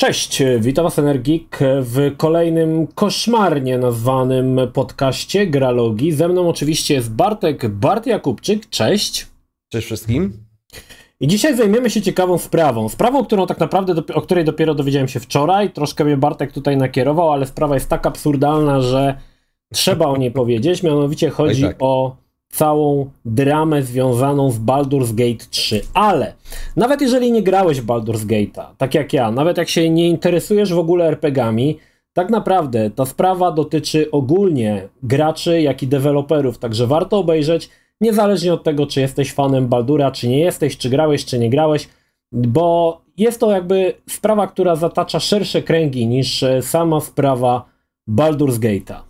Cześć, witam Was Energik w kolejnym koszmarnie nazwanym podcaście Gralogi. Ze mną oczywiście jest Bartek Bart Jakubczyk. Cześć. Cześć wszystkim. I dzisiaj zajmiemy się ciekawą sprawą. Sprawą, którą tak naprawdę, o której dopiero dowiedziałem się wczoraj. Troszkę mnie Bartek tutaj nakierował, ale sprawa jest tak absurdalna, że trzeba o niej powiedzieć. Mianowicie chodzi tak. o całą dramę związaną z Baldur's Gate 3. Ale nawet jeżeli nie grałeś Baldur's Gate'a, tak jak ja, nawet jak się nie interesujesz w ogóle RPGami, tak naprawdę ta sprawa dotyczy ogólnie graczy, jak i deweloperów, także warto obejrzeć, niezależnie od tego, czy jesteś fanem Baldura, czy nie jesteś, czy grałeś, czy nie grałeś, bo jest to jakby sprawa, która zatacza szersze kręgi niż e, sama sprawa Baldur's Gate'a.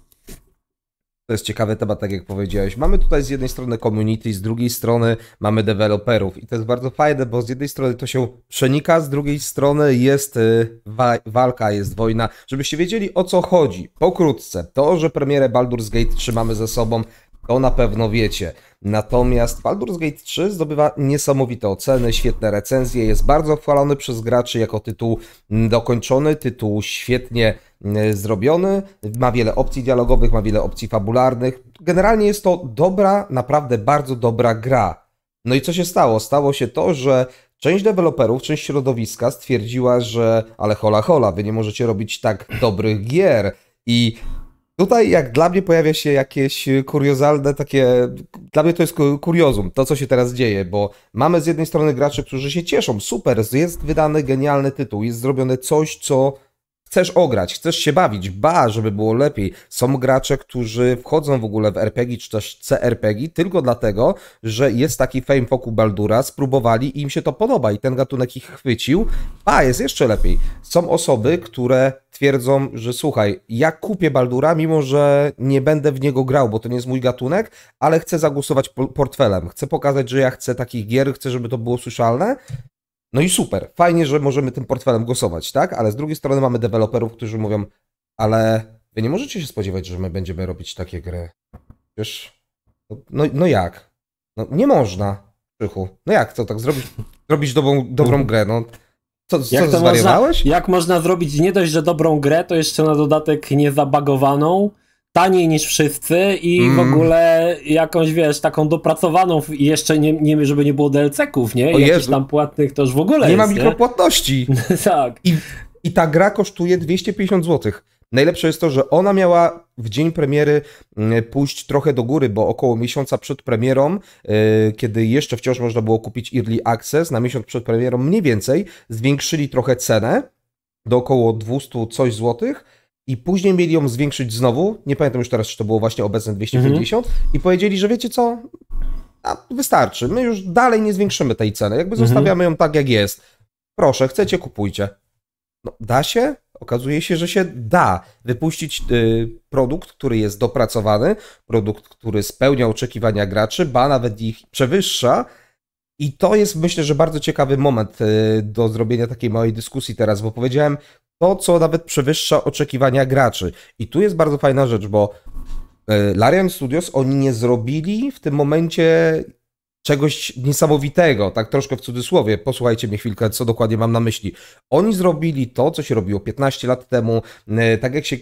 To jest ciekawy temat, tak jak powiedziałeś. Mamy tutaj z jednej strony community, z drugiej strony mamy deweloperów i to jest bardzo fajne, bo z jednej strony to się przenika, z drugiej strony jest y, wa walka, jest wojna. Żebyście wiedzieli o co chodzi. Pokrótce, to, że premierę Baldur's Gate trzymamy ze sobą, to na pewno wiecie. Natomiast Baldur's Gate 3 zdobywa niesamowite oceny, świetne recenzje, jest bardzo chwalony przez graczy jako tytuł mm, dokończony, tytuł świetnie E, zrobiony. Ma wiele opcji dialogowych, ma wiele opcji fabularnych. Generalnie jest to dobra, naprawdę bardzo dobra gra. No i co się stało? Stało się to, że część deweloperów, część środowiska stwierdziła, że ale hola hola, wy nie możecie robić tak dobrych gier. I Tutaj jak dla mnie pojawia się jakieś kuriozalne takie, dla mnie to jest kuriozum, to co się teraz dzieje, bo mamy z jednej strony graczy, którzy się cieszą, super, jest wydany genialny tytuł, jest zrobione coś, co Chcesz ograć, chcesz się bawić, ba, żeby było lepiej. Są gracze, którzy wchodzą w ogóle w RPG czy też CRPG tylko dlatego, że jest taki fame wokół Baldura, spróbowali i im się to podoba i ten gatunek ich chwycił. A, jest jeszcze lepiej. Są osoby, które twierdzą, że słuchaj, ja kupię Baldura, mimo że nie będę w niego grał, bo to nie jest mój gatunek, ale chcę zagłosować portfelem. Chcę pokazać, że ja chcę takich gier, chcę, żeby to było słyszalne no i super, fajnie, że możemy tym portfelem głosować, tak? Ale z drugiej strony mamy deweloperów, którzy mówią, ale wy nie możecie się spodziewać, że my będziemy robić takie gry. przecież. no, no, no jak? No, nie można, Krzychu. No jak to tak zrobić, zrobić dobrą, dobrą grę, no? Co, jak co to zwariowałeś? Można, jak można zrobić nie dość, że dobrą grę, to jeszcze na dodatek niezabagowaną, taniej niż wszyscy i mm. w ogóle jakąś, wiesz, taką dopracowaną i jeszcze nie, nie żeby nie było DLC-ków, nie? O Jakichś tam płatnych to już w ogóle Nie jest, ma mikropłatności. Nie? tak. I, I ta gra kosztuje 250 zł. Najlepsze jest to, że ona miała w dzień premiery mm, pójść trochę do góry, bo około miesiąca przed premierą, e, kiedy jeszcze wciąż można było kupić Early Access, na miesiąc przed premierą mniej więcej zwiększyli trochę cenę do około 200 coś złotych i później mieli ją zwiększyć znowu, nie pamiętam już teraz, czy to było właśnie obecne 250 mhm. i powiedzieli, że wiecie co, A, wystarczy, my już dalej nie zwiększymy tej ceny, jakby mhm. zostawiamy ją tak jak jest. Proszę, chcecie, kupujcie. No, da się? Okazuje się, że się da wypuścić y, produkt, który jest dopracowany, produkt, który spełnia oczekiwania graczy, ba nawet ich przewyższa. I to jest myślę, że bardzo ciekawy moment y, do zrobienia takiej małej dyskusji teraz, bo powiedziałem, to, co nawet przewyższa oczekiwania graczy. I tu jest bardzo fajna rzecz, bo e, Larian Studios oni nie zrobili w tym momencie czegoś niesamowitego, tak troszkę w cudzysłowie. Posłuchajcie mnie chwilkę, co dokładnie mam na myśli. Oni zrobili to, co się robiło 15 lat temu, e, tak jak się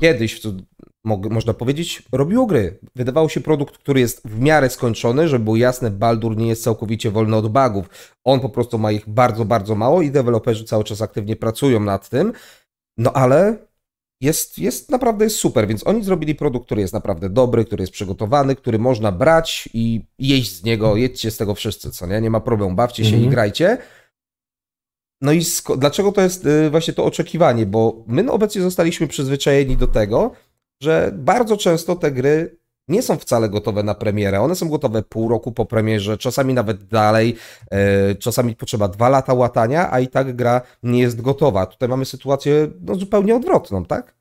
kiedyś, można powiedzieć, robiło gry. Wydawał się produkt, który jest w miarę skończony, żeby było jasne, Baldur nie jest całkowicie wolny od bugów. On po prostu ma ich bardzo, bardzo mało i deweloperzy cały czas aktywnie pracują nad tym. No ale jest, jest naprawdę jest super, więc oni zrobili produkt, który jest naprawdę dobry, który jest przygotowany, który można brać i jeść z niego, jedźcie z tego wszyscy, co nie? Nie ma problemu, bawcie się mm -hmm. i mhm. grajcie. No i dlaczego to jest y, właśnie to oczekiwanie? Bo my obecnie zostaliśmy przyzwyczajeni do tego, że bardzo często te gry nie są wcale gotowe na premierę. One są gotowe pół roku po premierze, czasami nawet dalej, e, czasami potrzeba dwa lata łatania, a i tak gra nie jest gotowa. Tutaj mamy sytuację no, zupełnie odwrotną, tak?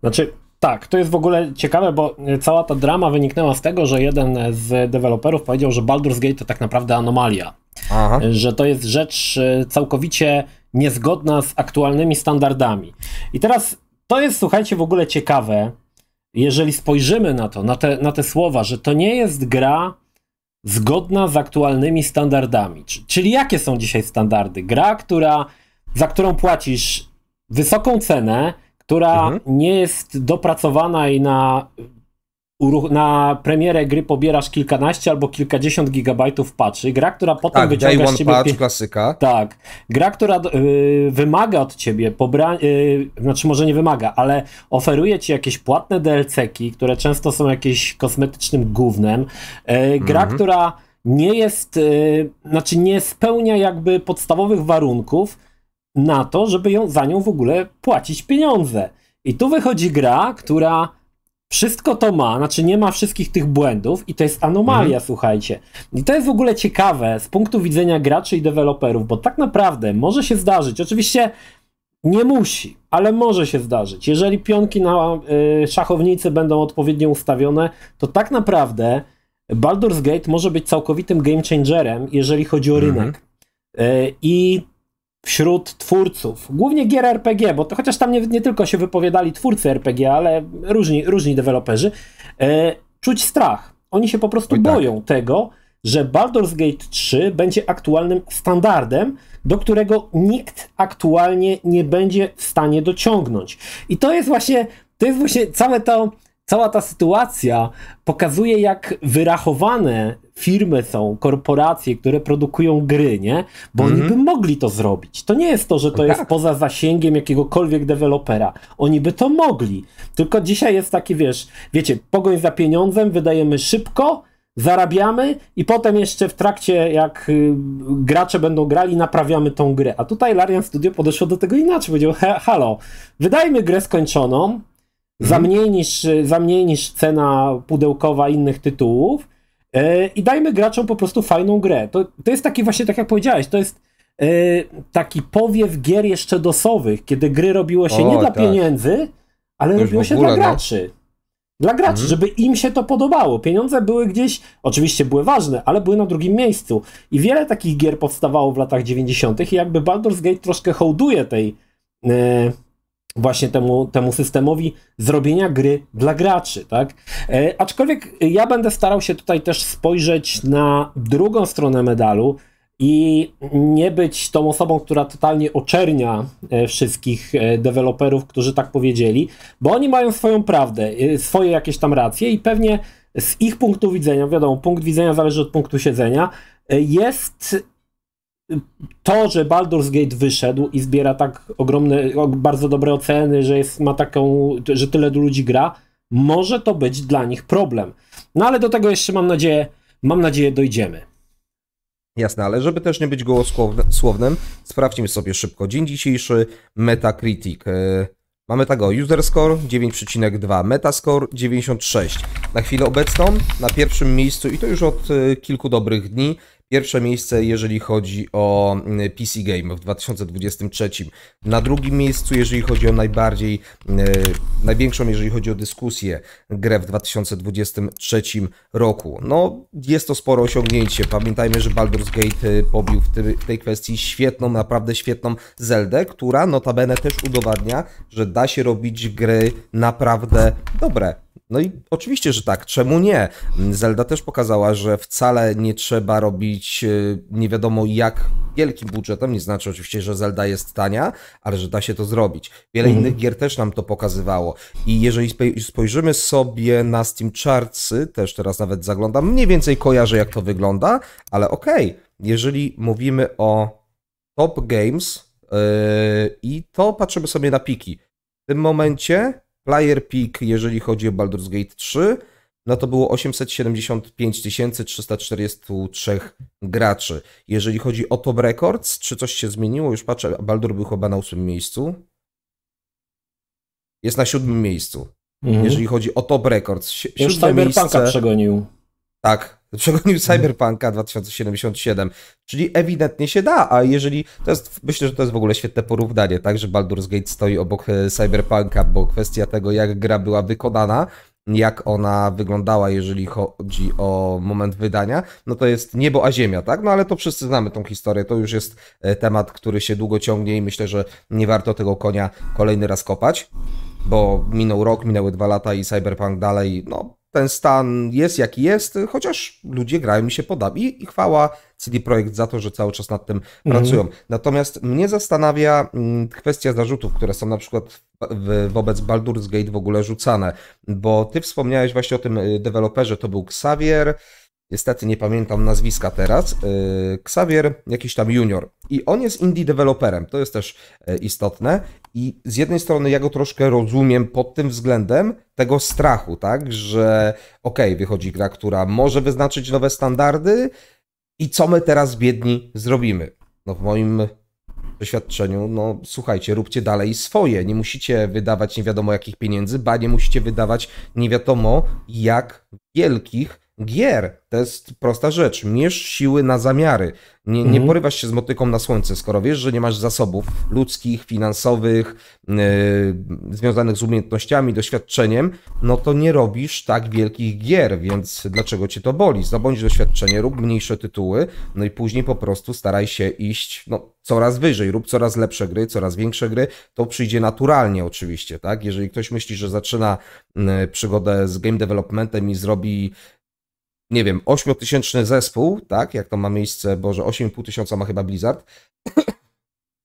Znaczy, tak, to jest w ogóle ciekawe, bo cała ta drama wyniknęła z tego, że jeden z deweloperów powiedział, że Baldur's Gate to tak naprawdę anomalia. Aha. Że to jest rzecz e, całkowicie niezgodna z aktualnymi standardami. I teraz to jest, słuchajcie, w ogóle ciekawe, jeżeli spojrzymy na to, na te, na te słowa, że to nie jest gra zgodna z aktualnymi standardami. Czyli jakie są dzisiaj standardy? Gra, która, za którą płacisz wysoką cenę, która mhm. nie jest dopracowana i na na premierę gry pobierasz kilkanaście albo kilkadziesiąt gigabajtów patrzy. Gra, która potem tak, wyciąga z ciebie... Patch, klasyka. Tak. Gra, która y, wymaga od ciebie pobra... Y, znaczy może nie wymaga, ale oferuje ci jakieś płatne DLC-ki, które często są jakimś kosmetycznym gównem. Y, gra, mhm. która nie jest... Y, znaczy nie spełnia jakby podstawowych warunków na to, żeby ją, za nią w ogóle płacić pieniądze. I tu wychodzi gra, która wszystko to ma, znaczy nie ma wszystkich tych błędów i to jest anomalia, mhm. słuchajcie. I to jest w ogóle ciekawe z punktu widzenia graczy i deweloperów, bo tak naprawdę może się zdarzyć, oczywiście nie musi, ale może się zdarzyć. Jeżeli pionki na y, szachownicy będą odpowiednio ustawione, to tak naprawdę Baldur's Gate może być całkowitym game changerem, jeżeli chodzi o mhm. rynek. Mhm. Y, I wśród twórców, głównie gier RPG, bo to chociaż tam nie, nie tylko się wypowiadali twórcy RPG, ale różni, różni deweloperzy, e, czuć strach. Oni się po prostu Oj, tak. boją tak. tego, że Baldur's Gate 3 będzie aktualnym standardem, do którego nikt aktualnie nie będzie w stanie dociągnąć. I to jest właśnie, to jest właśnie całe to, cała ta sytuacja pokazuje, jak wyrachowane firmy są, korporacje, które produkują gry, nie? Bo mm -hmm. oni mhm. by mogli to zrobić. To nie jest to, że to jest tak. poza zasięgiem jakiegokolwiek dewelopera. Oni by to mogli. Tylko dzisiaj jest taki, wiesz, wiecie, pogoń za pieniądzem, wydajemy szybko, zarabiamy i potem jeszcze w trakcie, jak y, gracze będą grali, naprawiamy tą grę. A tutaj Larian Studio podeszło do tego inaczej. Powiedział, halo, wydajmy grę skończoną, mhm. za mniej, niż, y, za mniej niż cena pudełkowa innych tytułów E, I dajmy graczom po prostu fajną grę. To, to jest taki właśnie, tak jak powiedziałeś, to jest e, taki powiew gier jeszcze dosowych, kiedy gry robiło się o, nie dla tak. pieniędzy, ale Już robiło się ogóle, dla no. graczy. No. Dla graczy, mhm. żeby im się to podobało. Pieniądze były gdzieś, oczywiście były ważne, ale były na drugim miejscu. I wiele takich gier powstawało w latach 90. i jakby Baldur's Gate troszkę hołduje tej. E, właśnie temu, temu systemowi zrobienia gry dla graczy, tak? E, aczkolwiek ja będę starał się tutaj też spojrzeć na drugą stronę medalu i nie być tą osobą, która totalnie oczernia e, wszystkich e, deweloperów, którzy tak powiedzieli, bo oni mają swoją prawdę, e, swoje jakieś tam racje i pewnie z ich punktu widzenia, wiadomo, punkt widzenia zależy od punktu siedzenia, jest to, że Baldur's Gate wyszedł i zbiera tak ogromne, bardzo dobre oceny, że jest, ma taką, że tyle ludzi gra, może to być dla nich problem. No ale do tego jeszcze mam nadzieję, mam nadzieję dojdziemy. Jasne, ale żeby też nie być gołosłownym, sprawdźmy sobie szybko. Dzień dzisiejszy, Metacritic. E, mamy tego tak, user score 9,2, metascore 96. Na chwilę obecną na pierwszym miejscu i to już od e, kilku dobrych dni Pierwsze miejsce, jeżeli chodzi o mm, PC Game w 2023. Na drugim miejscu, jeżeli chodzi o najbardziej, e, największą, jeżeli chodzi o dyskusję, grę w 2023 roku. No, jest to sporo osiągnięcie. Pamiętajmy, że Baldur's Gate e, pobił w tej kwestii świetną, naprawdę świetną Zeldę, która notabene też udowadnia, że da się robić gry naprawdę dobre no i oczywiście, że tak, czemu nie? Zelda też pokazała, że wcale nie trzeba robić y, nie wiadomo jak wielkim budżetem, nie znaczy oczywiście, że Zelda jest tania, ale że da się to zrobić. Wiele mhm. innych gier też nam to pokazywało. I jeżeli spojrzymy sobie na Steam Chartsy, też teraz nawet zaglądam, mniej więcej kojarzę jak to wygląda, ale okej, okay, jeżeli mówimy o Top Games yy, i to patrzymy sobie na piki. W tym momencie Player Peak, jeżeli chodzi o Baldur's Gate 3, no to było 875 343 graczy. Jeżeli chodzi o Top Records, czy coś się zmieniło? Już patrzę, Baldur był chyba na ósmym miejscu. Jest na siódmym miejscu. Mhm. Jeżeli chodzi o Top Records. Si- Już Cyberpunka miejsce... przegonił. Tak, Przegonił Cyberpunka 2077, czyli ewidentnie się da, a jeżeli, to jest, myślę, że to jest w ogóle świetne porównanie, tak, że Baldur's Gate stoi obok e, Cyberpunka, bo kwestia tego, jak gra była wykonana, jak ona wyglądała, jeżeli chodzi o moment wydania, no to jest niebo a ziemia, tak? No ale to wszyscy znamy tą historię, to już jest e, temat, który się długo ciągnie i myślę, że nie warto tego konia kolejny raz kopać, bo minął rok, minęły dwa lata i Cyberpunk dalej, no ten stan jest jaki jest, chociaż ludzie grają mi się poda. i, i chwała CD Projekt za to, że cały czas nad tym mhm. pracują. Natomiast mnie zastanawia mm, kwestia zarzutów, które są na przykład w, wobec Baldur's Gate w ogóle rzucane, bo ty wspomniałeś właśnie o tym y, deweloperze, to był Xavier, niestety nie pamiętam nazwiska teraz, e, Xavier jakiś tam junior. I on jest indie deweloperem, to jest też e, istotne. I z jednej strony ja go troszkę rozumiem pod tym względem tego strachu, tak, że okej, okay, wychodzi gra, która może wyznaczyć nowe standardy i co my teraz biedni zrobimy? No w moim doświadczeniu, no słuchajcie, róbcie dalej swoje. Nie musicie wydawać nie wiadomo jakich pieniędzy, ba nie musicie wydawać nie wiadomo jak wielkich gier. To jest prosta rzecz. Mierz siły na zamiary. Nie, nie mhm. porywasz się z motyką na słońce, skoro wiesz, że nie masz zasobów ludzkich, finansowych, yy, związanych z umiejętnościami, doświadczeniem, no to nie robisz tak wielkich gier, więc dlaczego cię to boli? Zabądź doświadczenie, rób mniejsze tytuły, no i później po prostu staraj się iść no, coraz wyżej, rób coraz lepsze gry, coraz większe gry. To przyjdzie naturalnie oczywiście, tak? Jeżeli ktoś myśli, że zaczyna yy, przygodę z game developmentem i zrobi nie wiem, 8-tysięczny zespół, tak, jak to ma miejsce, boże, 8,5 tysiąca ma chyba Blizzard,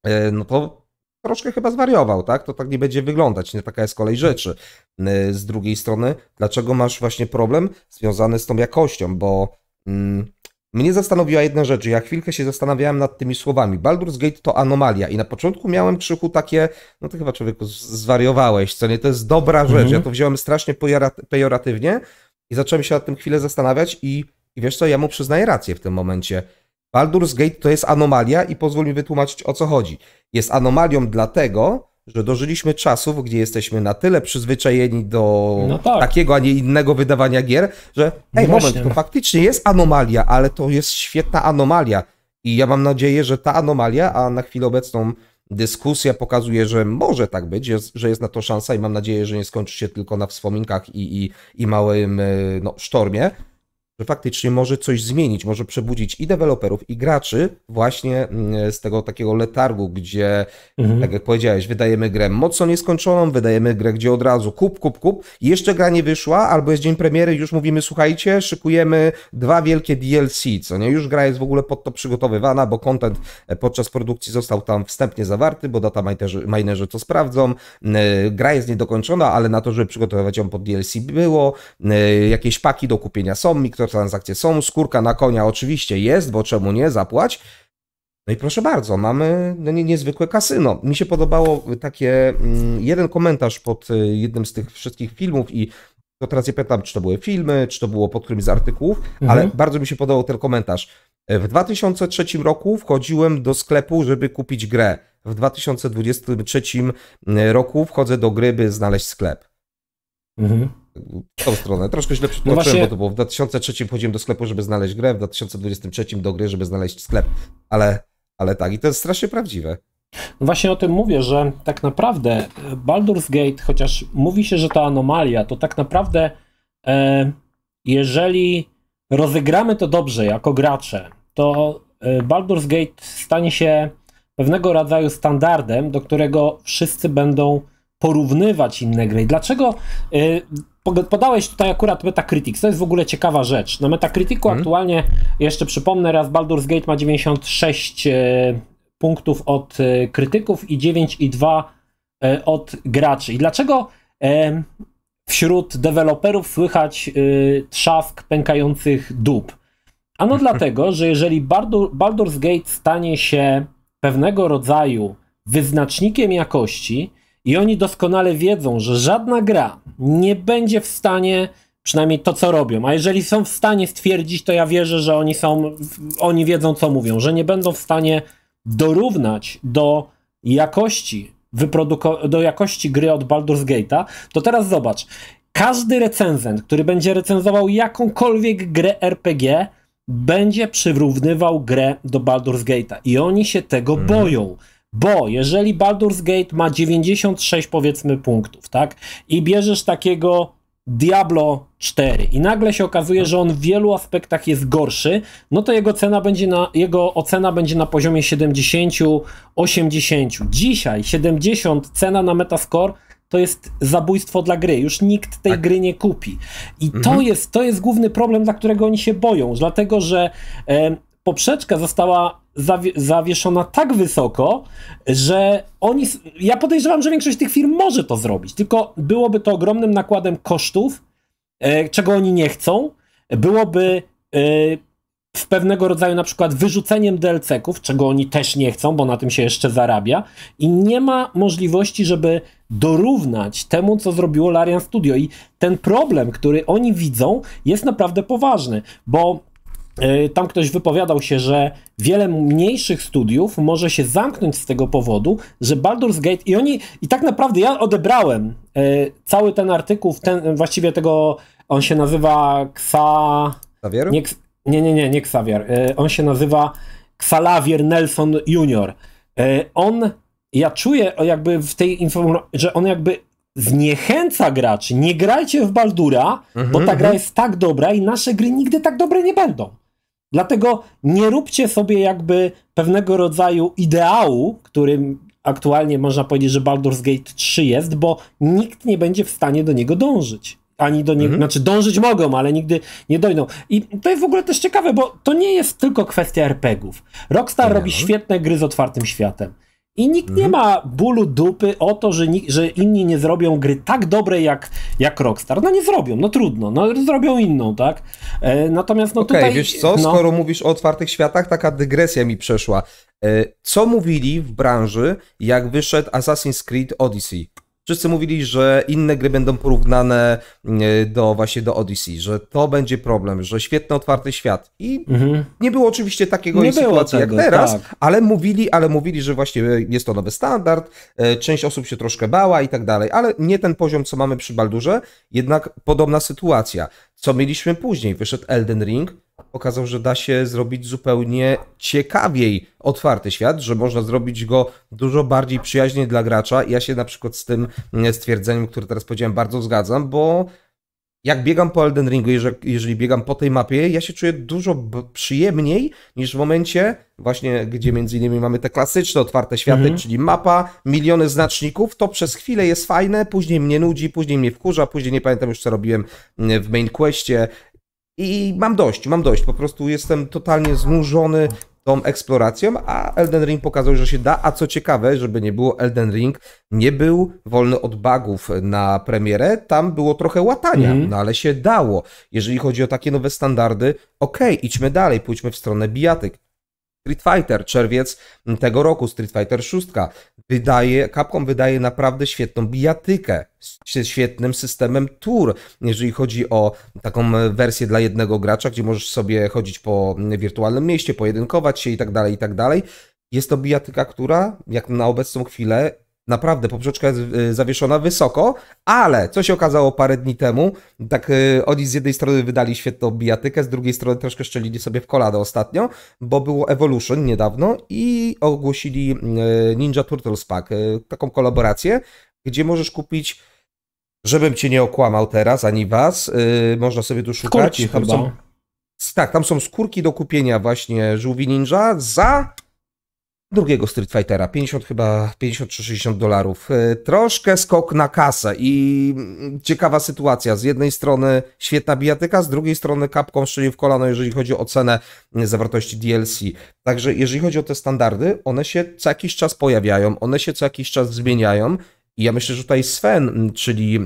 e, no to troszkę chyba zwariował, tak? To tak nie będzie wyglądać, nie taka jest kolej rzeczy. E, z drugiej strony, dlaczego masz właśnie problem związany z tą jakością, bo mm, mnie zastanowiła jedna rzecz, ja chwilkę się zastanawiałem nad tymi słowami. Baldur's Gate to anomalia i na początku miałem krzyku takie, no to chyba człowieku zwariowałeś, co nie, to jest dobra rzecz, mhm. ja to wziąłem strasznie pejoratywnie, i zacząłem się nad tym chwilę zastanawiać i, i wiesz co, ja mu przyznaję rację w tym momencie. Baldur's Gate to jest anomalia i pozwól mi wytłumaczyć o co chodzi. Jest anomalią dlatego, że dożyliśmy czasów, gdzie jesteśmy na tyle przyzwyczajeni do no tak. takiego, a nie innego wydawania gier, że no ej, Właśnie. moment, to no. faktycznie jest anomalia, ale to jest świetna anomalia. I ja mam nadzieję, że ta anomalia, a na chwilę obecną dyskusja pokazuje, że może tak być, jest, że jest na to szansa i mam nadzieję, że nie skończy się tylko na wspominkach i, i, i małym e, no, sztormie że faktycznie może coś zmienić, może przebudzić i deweloperów, i graczy właśnie mm, z tego takiego letargu, gdzie, mhm. tak jak powiedziałeś, wydajemy grę mocno nieskończoną, wydajemy grę, gdzie od razu kup, kup, kup, jeszcze gra nie wyszła, albo jest dzień premiery, już mówimy, słuchajcie, szykujemy dwa wielkie DLC, co nie, już gra jest w ogóle pod to przygotowywana, bo content e, podczas produkcji został tam wstępnie zawarty, bo data minerzy, to sprawdzą, e, gra jest niedokończona, ale na to, żeby przygotowywać ją pod DLC było, e, jakieś paki do kupienia są, mikro mikrotransakcje są, skórka na konia oczywiście jest, bo czemu nie, zapłać. No i proszę bardzo, mamy no niezwykłe kasy. niezwykłe kasyno. Mi się podobało takie mm, jeden komentarz pod y, jednym z tych wszystkich filmów i to teraz nie pytam, czy to były filmy, czy to było pod którymś z artykułów, mhm. ale bardzo mi się podobał ten komentarz. E, w 2003 roku wchodziłem do sklepu, żeby kupić grę. W 2023 mm, roku wchodzę do gry, by znaleźć sklep. Mhm w tą stronę. Troszkę źle przypomniałem no właśnie... bo to było w 2003 chodziłem do sklepu, żeby znaleźć grę, w 2023 do gry, żeby znaleźć sklep, ale, ale tak i to jest strasznie prawdziwe. No właśnie o tym mówię, że tak naprawdę e, Baldur's Gate, chociaż mówi się, że to anomalia, to tak naprawdę e, jeżeli rozegramy to dobrze jako gracze, to e, Baldur's Gate stanie się pewnego rodzaju standardem, do którego wszyscy będą porównywać inne gry. Dlaczego e, Podałeś tutaj akurat Metacritic, to jest w ogóle ciekawa rzecz. Na Metacriticu hmm. aktualnie, jeszcze przypomnę raz, Baldur's Gate ma 96 e, punktów od e, krytyków i 9,2 e, od graczy. I dlaczego wśród deweloperów słychać trzask pękających dób? Ano dlatego, że jeżeli Baldur, Baldur's Gate stanie się pewnego rodzaju wyznacznikiem jakości, i oni doskonale wiedzą, że żadna gra nie będzie w stanie, przynajmniej to co robią, a jeżeli są w stanie stwierdzić, to ja wierzę, że oni są, oni wiedzą co mówią, że nie będą w stanie dorównać do jakości, do jakości gry od Baldur's Gate'a, to teraz zobacz, każdy recenzent, który będzie recenzował jakąkolwiek grę RPG, będzie przyrównywał grę do Baldur's Gate'a i oni się tego mm. boją. Bo jeżeli Baldur's Gate ma 96 powiedzmy punktów, tak? I bierzesz takiego Diablo 4 i nagle się okazuje, że on w wielu aspektach jest gorszy, no to jego cena będzie na, jego ocena będzie na poziomie 70-80. Dzisiaj 70 cena na Metascore to jest zabójstwo dla gry. Już nikt tej tak. gry nie kupi. I mhm. to, jest, to jest główny problem, dla którego oni się boją, dlatego że e, poprzeczka została zawieszona tak wysoko, że oni. Ja podejrzewam, że większość tych firm może to zrobić, tylko byłoby to ogromnym nakładem kosztów, e, czego oni nie chcą. Byłoby. E, w pewnego rodzaju na przykład wyrzuceniem DLC-ków, czego oni też nie chcą, bo na tym się jeszcze zarabia i nie ma możliwości, żeby dorównać temu, co zrobiło Larian Studio i ten problem, który oni widzą jest naprawdę poważny, bo E, tam ktoś wypowiadał się, że wiele mniejszych studiów może się zamknąć z tego powodu, że Baldur's Gate i oni i tak naprawdę ja odebrałem e, cały ten artykuł, ten właściwie tego on się nazywa Ksa Xavier? Nie, nie, nie, nie, nie Xavier. E, on się nazywa Xalavier Nelson Jr. On ja czuję jakby w tej informacji, że on jakby zniechęca graczy. Nie grajcie w Baldura, mm -hmm, bo mhm, ta mm -hmm. gra mhm. jest tak dobra i nasze gry nigdy tak dobre nie będą. Dlatego nie róbcie sobie jakby pewnego rodzaju ideału, którym aktualnie można powiedzieć, że Baldur's Gate 3 jest, bo nikt nie będzie w stanie do niego dążyć. Ani do niego, mhm. znaczy dążyć mogą, ale nigdy nie dojdą. I to jest w ogóle też ciekawe, bo to nie jest tylko kwestia RPGów. Rockstar robi no. świetne gry z otwartym światem. I nikt mhm. nie ma bólu dupy o to, że, ni- że inni nie zrobią gry tak dobrej jak, jak Rockstar. No nie zrobią, no trudno, no zrobią inną, tak? E, natomiast no okay, tutaj... wiesz co, no... skoro mówisz o otwartych światach, taka dygresja mi przeszła. E, co mówili w branży, jak wyszedł Assassin's Creed Odyssey? Wszyscy mówili, że inne gry będą porównane e, do właśnie do Odyssey, że to będzie problem, że świetny otwarty świat. I mhm. nie było oczywiście takiego nie sytuacji tego, jak teraz, tak. ale mówili, ale mówili, że właśnie e, jest to nowy standard, e, część osób się troszkę bała i tak dalej, ale nie ten poziom, co mamy przy Baldurze, jednak podobna sytuacja. Co mieliśmy później? Wyszedł Elden Ring, pokazał, że da się zrobić zupełnie ciekawiej otwarty świat, że można zrobić go dużo bardziej przyjaźnie dla gracza. Ja się na przykład z tym e, stwierdzeniem, które teraz powiedziałem, bardzo zgadzam, bo jak biegam po Elden Ringu, jeżeli biegam po tej mapie, ja się czuję dużo przyjemniej niż w momencie właśnie, gdzie między innymi mamy te klasyczne otwarte światy, mhm. czyli mapa, miliony znaczników, to przez chwilę jest fajne, później mnie nudzi, później mnie wkurza, później nie pamiętam już co robiłem w main questie i mam dość, mam dość. Po prostu jestem totalnie znużony tą eksploracją, a Elden Ring pokazał, że się da, a co ciekawe, żeby nie było, Elden Ring nie był wolny od bugów na premierę, tam było trochę łatania, mm. no ale się dało. Jeżeli chodzi o takie nowe standardy, okej, okay, idźmy dalej, pójdźmy w stronę bijatyk. Street Fighter, czerwiec tego roku, Street Fighter 6. Wydaje, Capcom wydaje naprawdę świetną bijatykę z świetnym systemem tour, jeżeli chodzi o taką wersję dla jednego gracza, gdzie możesz sobie chodzić po wirtualnym mieście, pojedynkować się i tak dalej, i tak dalej. Jest to bijatyka, która jak na obecną chwilę Naprawdę, poprzeczka jest y, zawieszona wysoko, ale co się okazało parę dni temu, tak y, oni z jednej strony wydali świetną bijatykę, z drugiej strony troszkę szczelili sobie w koladę ostatnio, bo było Evolution niedawno i ogłosili y, Ninja Turtles Pack, taką kolaborację, gdzie możesz kupić, żebym cię nie okłamał teraz, ani was, można sobie tu szukać. tam są, tak, tam są skórki do kupienia właśnie żółwi ninja za drugiego Street Fightera, 50 chyba, 50 czy 60 dolarów. E, troszkę skok na kasę i mm, ciekawa sytuacja. Z jednej strony świetna bijatyka, z drugiej strony kapką strzelił w kolano, jeżeli chodzi o cenę zawartości DLC. Także jeżeli chodzi o te standardy, one się co jakiś czas pojawiają, one się co jakiś czas zmieniają i ja myślę, że tutaj Sven, czyli y,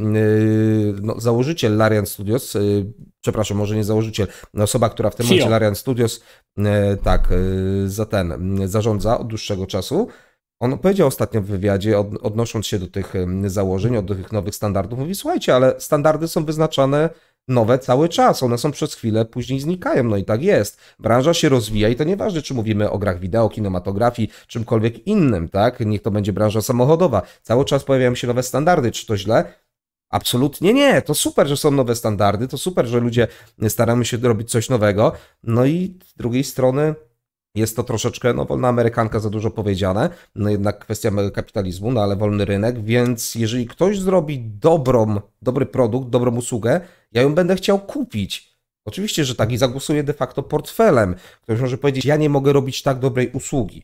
no, założyciel Larian Studios, y, przepraszam, może nie założyciel, no, osoba, która w tym momencie e Larian Studios y, tak, za ten, zarządza od dłuższego czasu, on powiedział ostatnio w wywiadzie, odnosząc się do tych założeń, od tych nowych standardów, mówi, słuchajcie, ale standardy są wyznaczane nowe cały czas. One są przez chwilę, później znikają. No i tak jest. Branża się rozwija i to nieważne, czy mówimy o grach wideo, kinematografii, czymkolwiek innym, tak? Niech to będzie branża samochodowa. Cały czas pojawiają się nowe standardy. Czy to źle? Absolutnie nie. To super, że są nowe standardy, to super, że ludzie staramy się robić coś nowego. No i z drugiej strony jest to troszeczkę, no wolna amerykanka za dużo powiedziane, no jednak kwestia kapitalizmu, no ale wolny rynek, więc jeżeli ktoś zrobi dobrą, dobry produkt, dobrą usługę, ja ją będę chciał kupić. Oczywiście, że tak i zagłosuje de facto portfelem. Ktoś może powiedzieć, ja nie mogę robić tak dobrej usługi.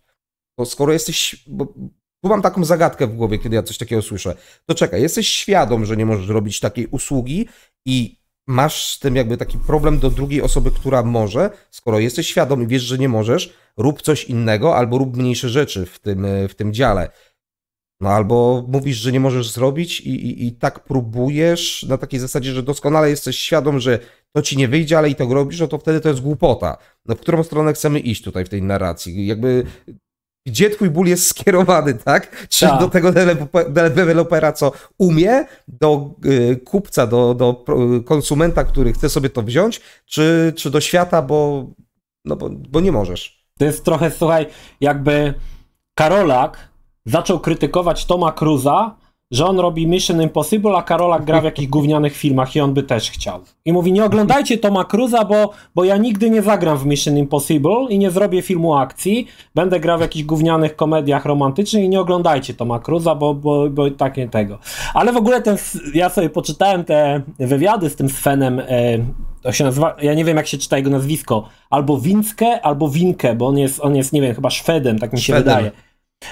Bo skoro jesteś, bo tu mam taką zagadkę w głowie, kiedy ja coś takiego słyszę, to czekaj, jesteś świadom, że nie możesz robić takiej usługi i masz z tym jakby taki problem do drugiej osoby, która może, skoro jesteś świadom i wiesz, że nie możesz, rób coś innego albo rób mniejsze rzeczy w tym, e, w tym dziale. No albo mówisz, że nie możesz zrobić i, i, i tak próbujesz na takiej zasadzie, że doskonale jesteś świadom, że to ci nie wyjdzie, ale i to tak robisz, no to wtedy to jest głupota. No w którą stronę chcemy iść tutaj w tej narracji? Jakby gdzie twój ból jest skierowany, tak? Czy Ta. do tego dewelopera, co umie, do e, kupca, do, do konsumenta, który chce sobie to wziąć, czy, czy do świata, bo, no bo, bo nie możesz. To jest trochę, słuchaj, jakby Karolak zaczął krytykować Toma Cruza, że on robi Mission Impossible, a Karolak gra w jakichś gównianych filmach i on by też chciał. I mówi, nie oglądajcie Toma Cruza, bo, bo ja nigdy nie zagram w Mission Impossible i nie zrobię filmu akcji, będę grał w jakichś gównianych komediach romantycznych i nie oglądajcie Toma Cruza, bo, bo, bo takie tego. Ale w ogóle ten, ja sobie poczytałem te wywiady z tym Svenem e, to się nazywa, ja nie wiem jak się czyta jego nazwisko, albo Winske, albo Winkę, bo on jest, on jest, nie wiem, chyba Szwedem, tak mi się Szwedem. wydaje.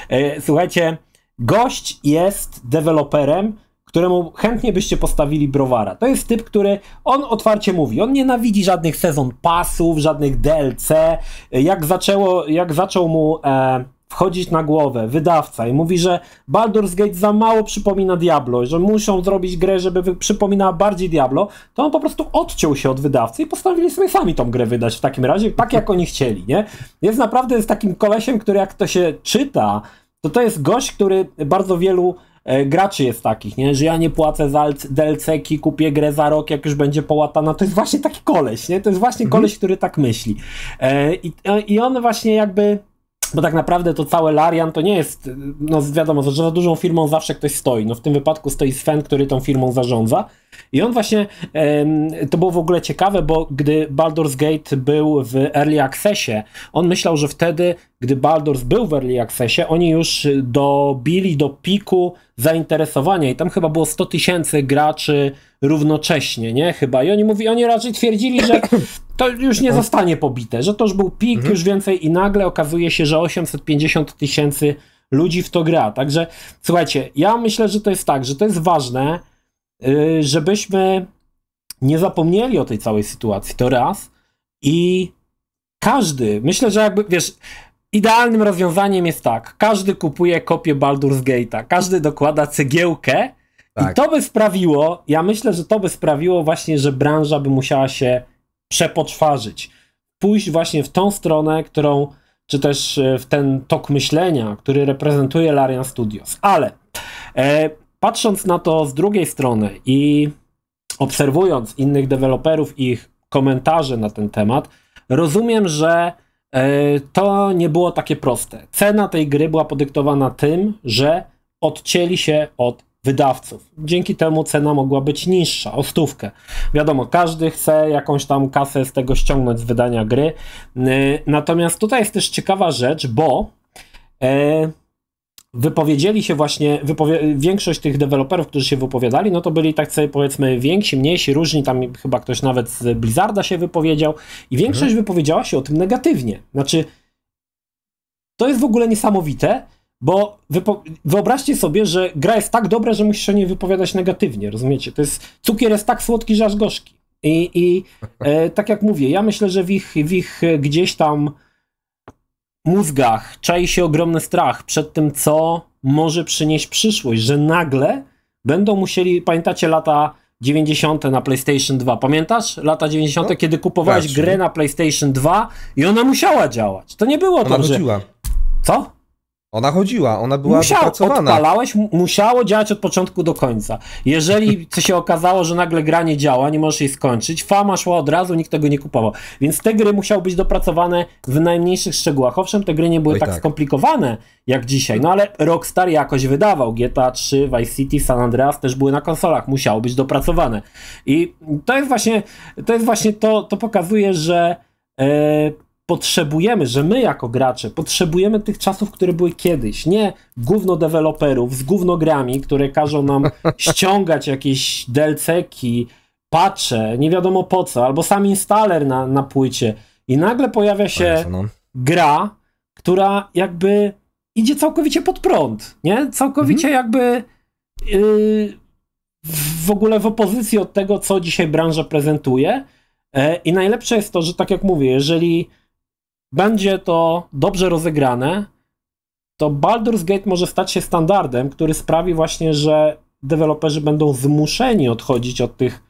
E, słuchajcie, gość jest deweloperem, któremu chętnie byście postawili browara. To jest typ, który on otwarcie mówi. On nienawidzi żadnych sezon pasów, żadnych DLC. E, jak zaczęło, jak zaczął mu. E, wchodzić na głowę wydawca i mówi, że Baldur's Gate za mało przypomina Diablo, że muszą zrobić grę, żeby przypominała bardziej Diablo, to on po prostu odciął się od wydawcy i postanowili sobie sami tą grę wydać w takim razie, tak jak oni chcieli, nie? Jest naprawdę jest takim kolesiem, który jak to się czyta, to to jest gość, który bardzo wielu e, graczy jest takich, nie? że ja nie płacę za DLC-ki, kupię grę za rok, jak już będzie połatana. To jest właśnie taki koleś, nie? to jest właśnie mhm. koleś, który tak myśli. E, I, e, I on właśnie jakby bo tak naprawdę to całe Larian to nie jest, no wiadomo, że za dużą firmą zawsze ktoś stoi. No w tym wypadku stoi Sven, który tą firmą zarządza. I on właśnie, to było w ogóle ciekawe, bo gdy Baldur's Gate był w Early Accessie, on myślał, że wtedy gdy Baldur's był w Early Accessie, oni już y, dobili do piku zainteresowania i tam chyba było 100 tysięcy graczy równocześnie, nie? Chyba. I oni mówi, oni raczej twierdzili, że to już nie mhm. zostanie pobite, że to już był pik, mhm. już więcej i nagle okazuje się, że 850 tysięcy ludzi w to gra. Także słuchajcie, ja myślę, że to jest tak, że to jest ważne, y, żebyśmy nie zapomnieli o tej całej sytuacji. To raz. I każdy, myślę, że jakby, wiesz, Idealnym rozwiązaniem jest tak, każdy kupuje kopię Baldur's Gate'a, każdy dokłada cegiełkę tak. i to by sprawiło, ja myślę, że to by sprawiło właśnie, że branża by musiała się przepoczwarzyć, pójść właśnie w tą stronę, którą, czy też e, w ten tok myślenia, który reprezentuje Larian Studios. Ale e, patrząc na to z drugiej strony i obserwując innych deweloperów i ich komentarze na ten temat, rozumiem, że E, to nie było takie proste. Cena tej gry była podyktowana tym, że odcięli się od wydawców. Dzięki temu cena mogła być niższa, o stówkę. Wiadomo, każdy chce jakąś tam kasę z tego ściągnąć z wydania gry. E, natomiast tutaj jest też ciekawa rzecz, bo e, wypowiedzieli się właśnie, wypowie większość tych deweloperów, którzy się wypowiadali, no to byli tak sobie powiedzmy więksi, mniejsi, różni, tam chyba ktoś nawet z Blizzarda się wypowiedział i większość mhm. wypowiedziała się o tym negatywnie. Znaczy, to jest w ogóle niesamowite, bo wyobraźcie sobie, że gra jest tak dobra, że musisz o niej wypowiadać negatywnie, rozumiecie? To jest, cukier jest tak słodki, że aż gorzki. I, i e, tak jak mówię, ja myślę, że w ich, w ich gdzieś tam mózgach czai się ogromny strach przed tym, co może przynieść przyszłość, że nagle będą musieli, pamiętacie lata 90. na PlayStation 2, pamiętasz? Lata 90., no, kiedy kupowałeś tak, grę na PlayStation 2 i ona musiała działać. To nie było ona tak, chodziła. że... Co? Ona chodziła, ona była Musiał, dopracowana. Odpalałeś, musiało działać od początku do końca. Jeżeli co się okazało, że nagle gra nie działa, nie możesz jej skończyć, fama szła od razu, nikt tego nie kupował. Więc te gry musiały być dopracowane w najmniejszych szczegółach. Owszem, te gry nie były no tak, tak, skomplikowane jak dzisiaj, no ale Rockstar jakoś wydawał. GTA 3, Vice City, San Andreas też były na konsolach, musiały być dopracowane. I to jest właśnie to, jest właśnie to, to pokazuje, że... Yy, potrzebujemy, że my jako gracze potrzebujemy tych czasów, które były kiedyś, nie gówno deweloperów z gównogrami, które każą nam ściągać jakieś delceki, pacze, nie wiadomo po co, albo sam installer na, na płycie i nagle pojawia się no. gra, która jakby idzie całkowicie pod prąd, nie? Całkowicie mhm. jakby yy, w ogóle w opozycji od tego, co dzisiaj branża prezentuje. E, I najlepsze jest to, że tak jak mówię, jeżeli będzie to dobrze rozegrane, to Baldur's Gate może stać się standardem, który sprawi właśnie, że deweloperzy będą zmuszeni odchodzić od tych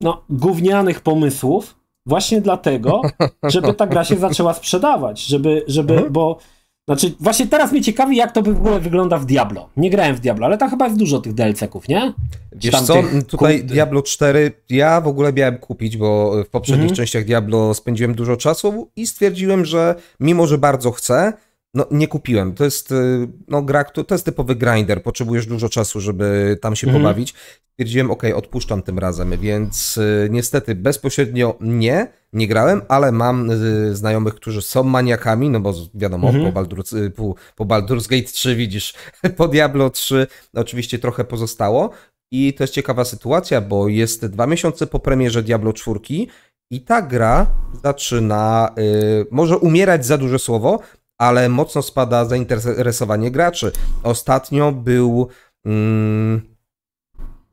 no, gównianych pomysłów, właśnie dlatego, żeby ta gra się zaczęła sprzedawać, żeby, żeby mhm. bo znaczy, właśnie teraz mnie ciekawi, jak to by w ogóle wygląda w Diablo. Nie grałem w Diablo, ale tam chyba jest dużo tych DLC-ków, nie? Wiesz co, mm, tutaj Diablo 4 ja w ogóle miałem kupić, bo e, w poprzednich mhm. częściach Diablo spędziłem dużo czasu i stwierdziłem, że mimo, że bardzo chcę, no nie kupiłem. To jest e, no, gra, to jest typowy grinder, potrzebujesz dużo czasu, żeby tam się mhm. pobawić. Stwierdziłem, ok, odpuszczam tym razem, więc e, niestety bezpośrednio nie, nie grałem, ale mam y, znajomych, którzy są maniakami, no bo wiadomo, mhm. po, Baldur's, y, po, po Baldur's Gate 3 widzisz, po Diablo 3 oczywiście trochę pozostało. I to jest ciekawa sytuacja, bo jest dwa miesiące po premierze Diablo 4 i ta gra zaczyna, yy, może umierać za duże słowo, ale mocno spada zainteresowanie graczy. Ostatnio był. Mm,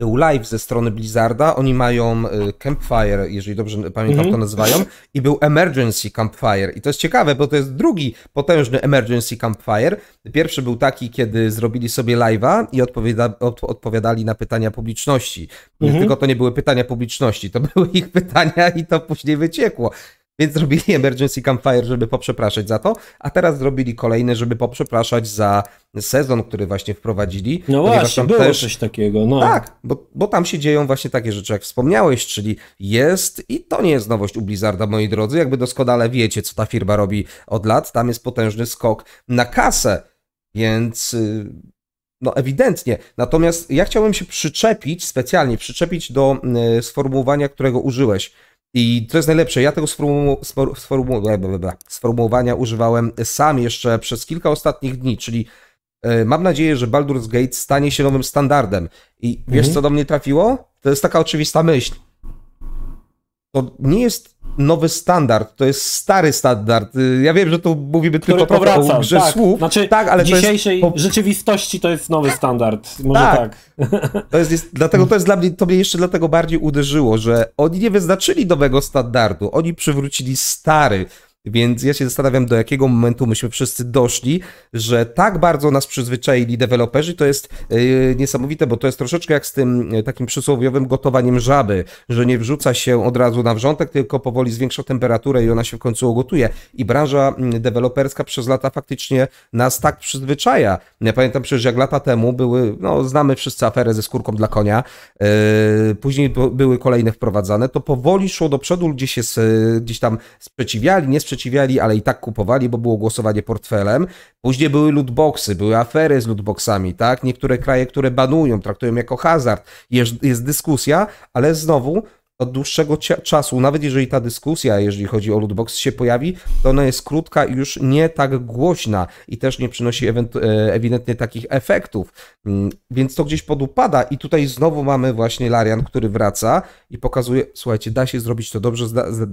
był live ze strony Blizzarda. Oni mają y, Campfire, jeżeli dobrze pamiętam, mm-hmm. to mhm. nazywają. I był Emergency Campfire. I to jest ciekawe, bo to jest drugi potężny Emergency Campfire. Pierwszy był taki, kiedy zrobili sobie live'a i odpowiada, od, odpowiadali na pytania publiczności. Mm-hmm. Tylko to nie były pytania publiczności, to były ich pytania i to później wyciekło. Więc zrobili Emergency Campfire, żeby poprzepraszać za to, a teraz zrobili kolejny, żeby poprzepraszać za sezon, który właśnie wprowadzili. No właśnie, było też... coś takiego. No. Tak, bo, bo tam się dzieją właśnie takie rzeczy, jak wspomniałeś, czyli jest i to nie jest nowość u Blizzarda, moi drodzy, jakby doskonale wiecie, co ta firma robi od lat, tam jest potężny skok na kasę, więc... Y, no ewidentnie. Natomiast ja chciałbym się przyczepić, specjalnie przyczepić do y, sformułowania, którego użyłeś i to jest najlepsze, ja tego sformu, sformu, sformułowania używałem sam jeszcze przez kilka ostatnich dni, czyli e, mam nadzieję, że Baldur's Gate stanie się nowym standardem. I wiesz, mhm. co do mnie trafiło? To jest taka oczywista myśl to nie jest nowy standard, to jest stary standard. Ja wiem, że tu mówimy tylko powraca, o grze tak. słów. Znaczy, tak, ale w dzisiejszej jest... rzeczywistości to jest nowy standard. Może tak. tak. To jest, jest, dlatego to jest dla mnie, to mnie jeszcze dlatego bardziej uderzyło, że oni nie wyznaczyli nowego standardu, oni przywrócili stary. Więc ja się zastanawiam, do jakiego momentu myśmy wszyscy doszli, że tak bardzo nas przyzwyczaili deweloperzy, to jest yy, niesamowite, bo to jest troszeczkę jak z tym yy, takim przysłowiowym gotowaniem żaby, że nie wrzuca się od razu na wrzątek, tylko powoli zwiększa temperaturę i ona się w końcu ogotuje. I branża deweloperska przez lata faktycznie nas tak przyzwyczaja. Ja pamiętam przecież jak lata temu były, no znamy wszyscy aferę ze skórką dla konia, yy, później były kolejne wprowadzane, to powoli szło do przodu, ludzie się z, gdzieś tam sprzeciwiali, nie sprzeciwiali, sprzeciwiali, ale i tak kupowali, bo było głosowanie portfelem. Później były lootboxy, były afery z lootboxami, tak? Niektóre kraje, które banują, traktują jako hazard. Jest, jest dyskusja, ale znowu od dłuższego czasu, nawet jeżeli ta dyskusja, jeżeli chodzi o lootbox się pojawi, to ona jest krótka i już nie tak głośna i też nie przynosi e, ewidentnie takich efektów, mm, więc to gdzieś podupada i tutaj znowu mamy właśnie Larian, który wraca i pokazuje, słuchajcie, da się zrobić to dobrze,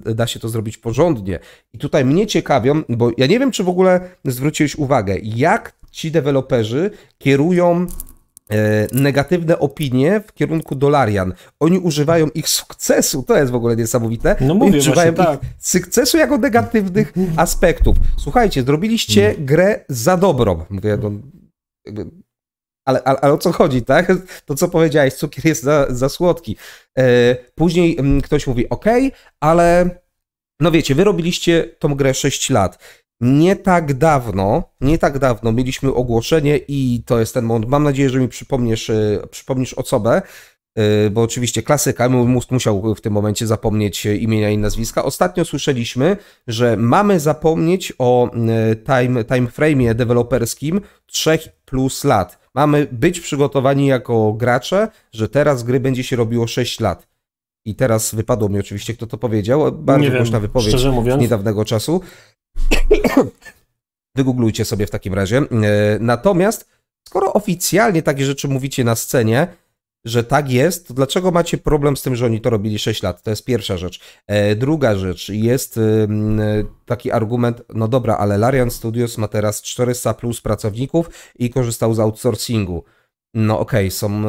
da, się to zrobić porządnie i tutaj mnie ciekawią, bo ja nie wiem, czy w ogóle zwróciłeś uwagę, jak ci deweloperzy kierują E, negatywne opinie w kierunku dolarian. Oni używają ich sukcesu, to jest w ogóle niesamowite. No mówię, używają właśnie, ich tak. sukcesu jako negatywnych aspektów. Słuchajcie, zrobiliście mhm. grę za dobrą. Mówię, no, jakby, ale, ale, ale, o co chodzi, tak? To co powiedziałeś, cukier jest za, za słodki. E, później mm, ktoś mówi, ok, ale no wiecie, wy robiliście tą grę 6 lat nie tak dawno, nie tak dawno mieliśmy ogłoszenie i to jest ten moment. Mam nadzieję, że mi przypomnisz, e, przypomnisz osobę, e, bo oczywiście klasyka, mózg musiał w tym momencie zapomnieć e, imienia i nazwiska. Ostatnio słyszeliśmy, że mamy zapomnieć o time, time frame'ie deweloperskim 3 plus lat. Mamy być przygotowani jako gracze, że teraz gry będzie się robiło 6 lat. I teraz wypadło mi oczywiście, kto to powiedział. Bardzo nie głośna wypowiedź z niedawnego czasu. Wygooglujcie sobie w takim razie. E, natomiast, skoro oficjalnie takie rzeczy mówicie na scenie, że tak jest, to dlaczego macie problem z tym, że oni to robili 6 lat? To jest pierwsza rzecz. E, druga rzecz, jest e, taki argument, no dobra, ale Larian Studios ma teraz 400 plus pracowników i korzystał z outsourcingu. No okej, okay, są,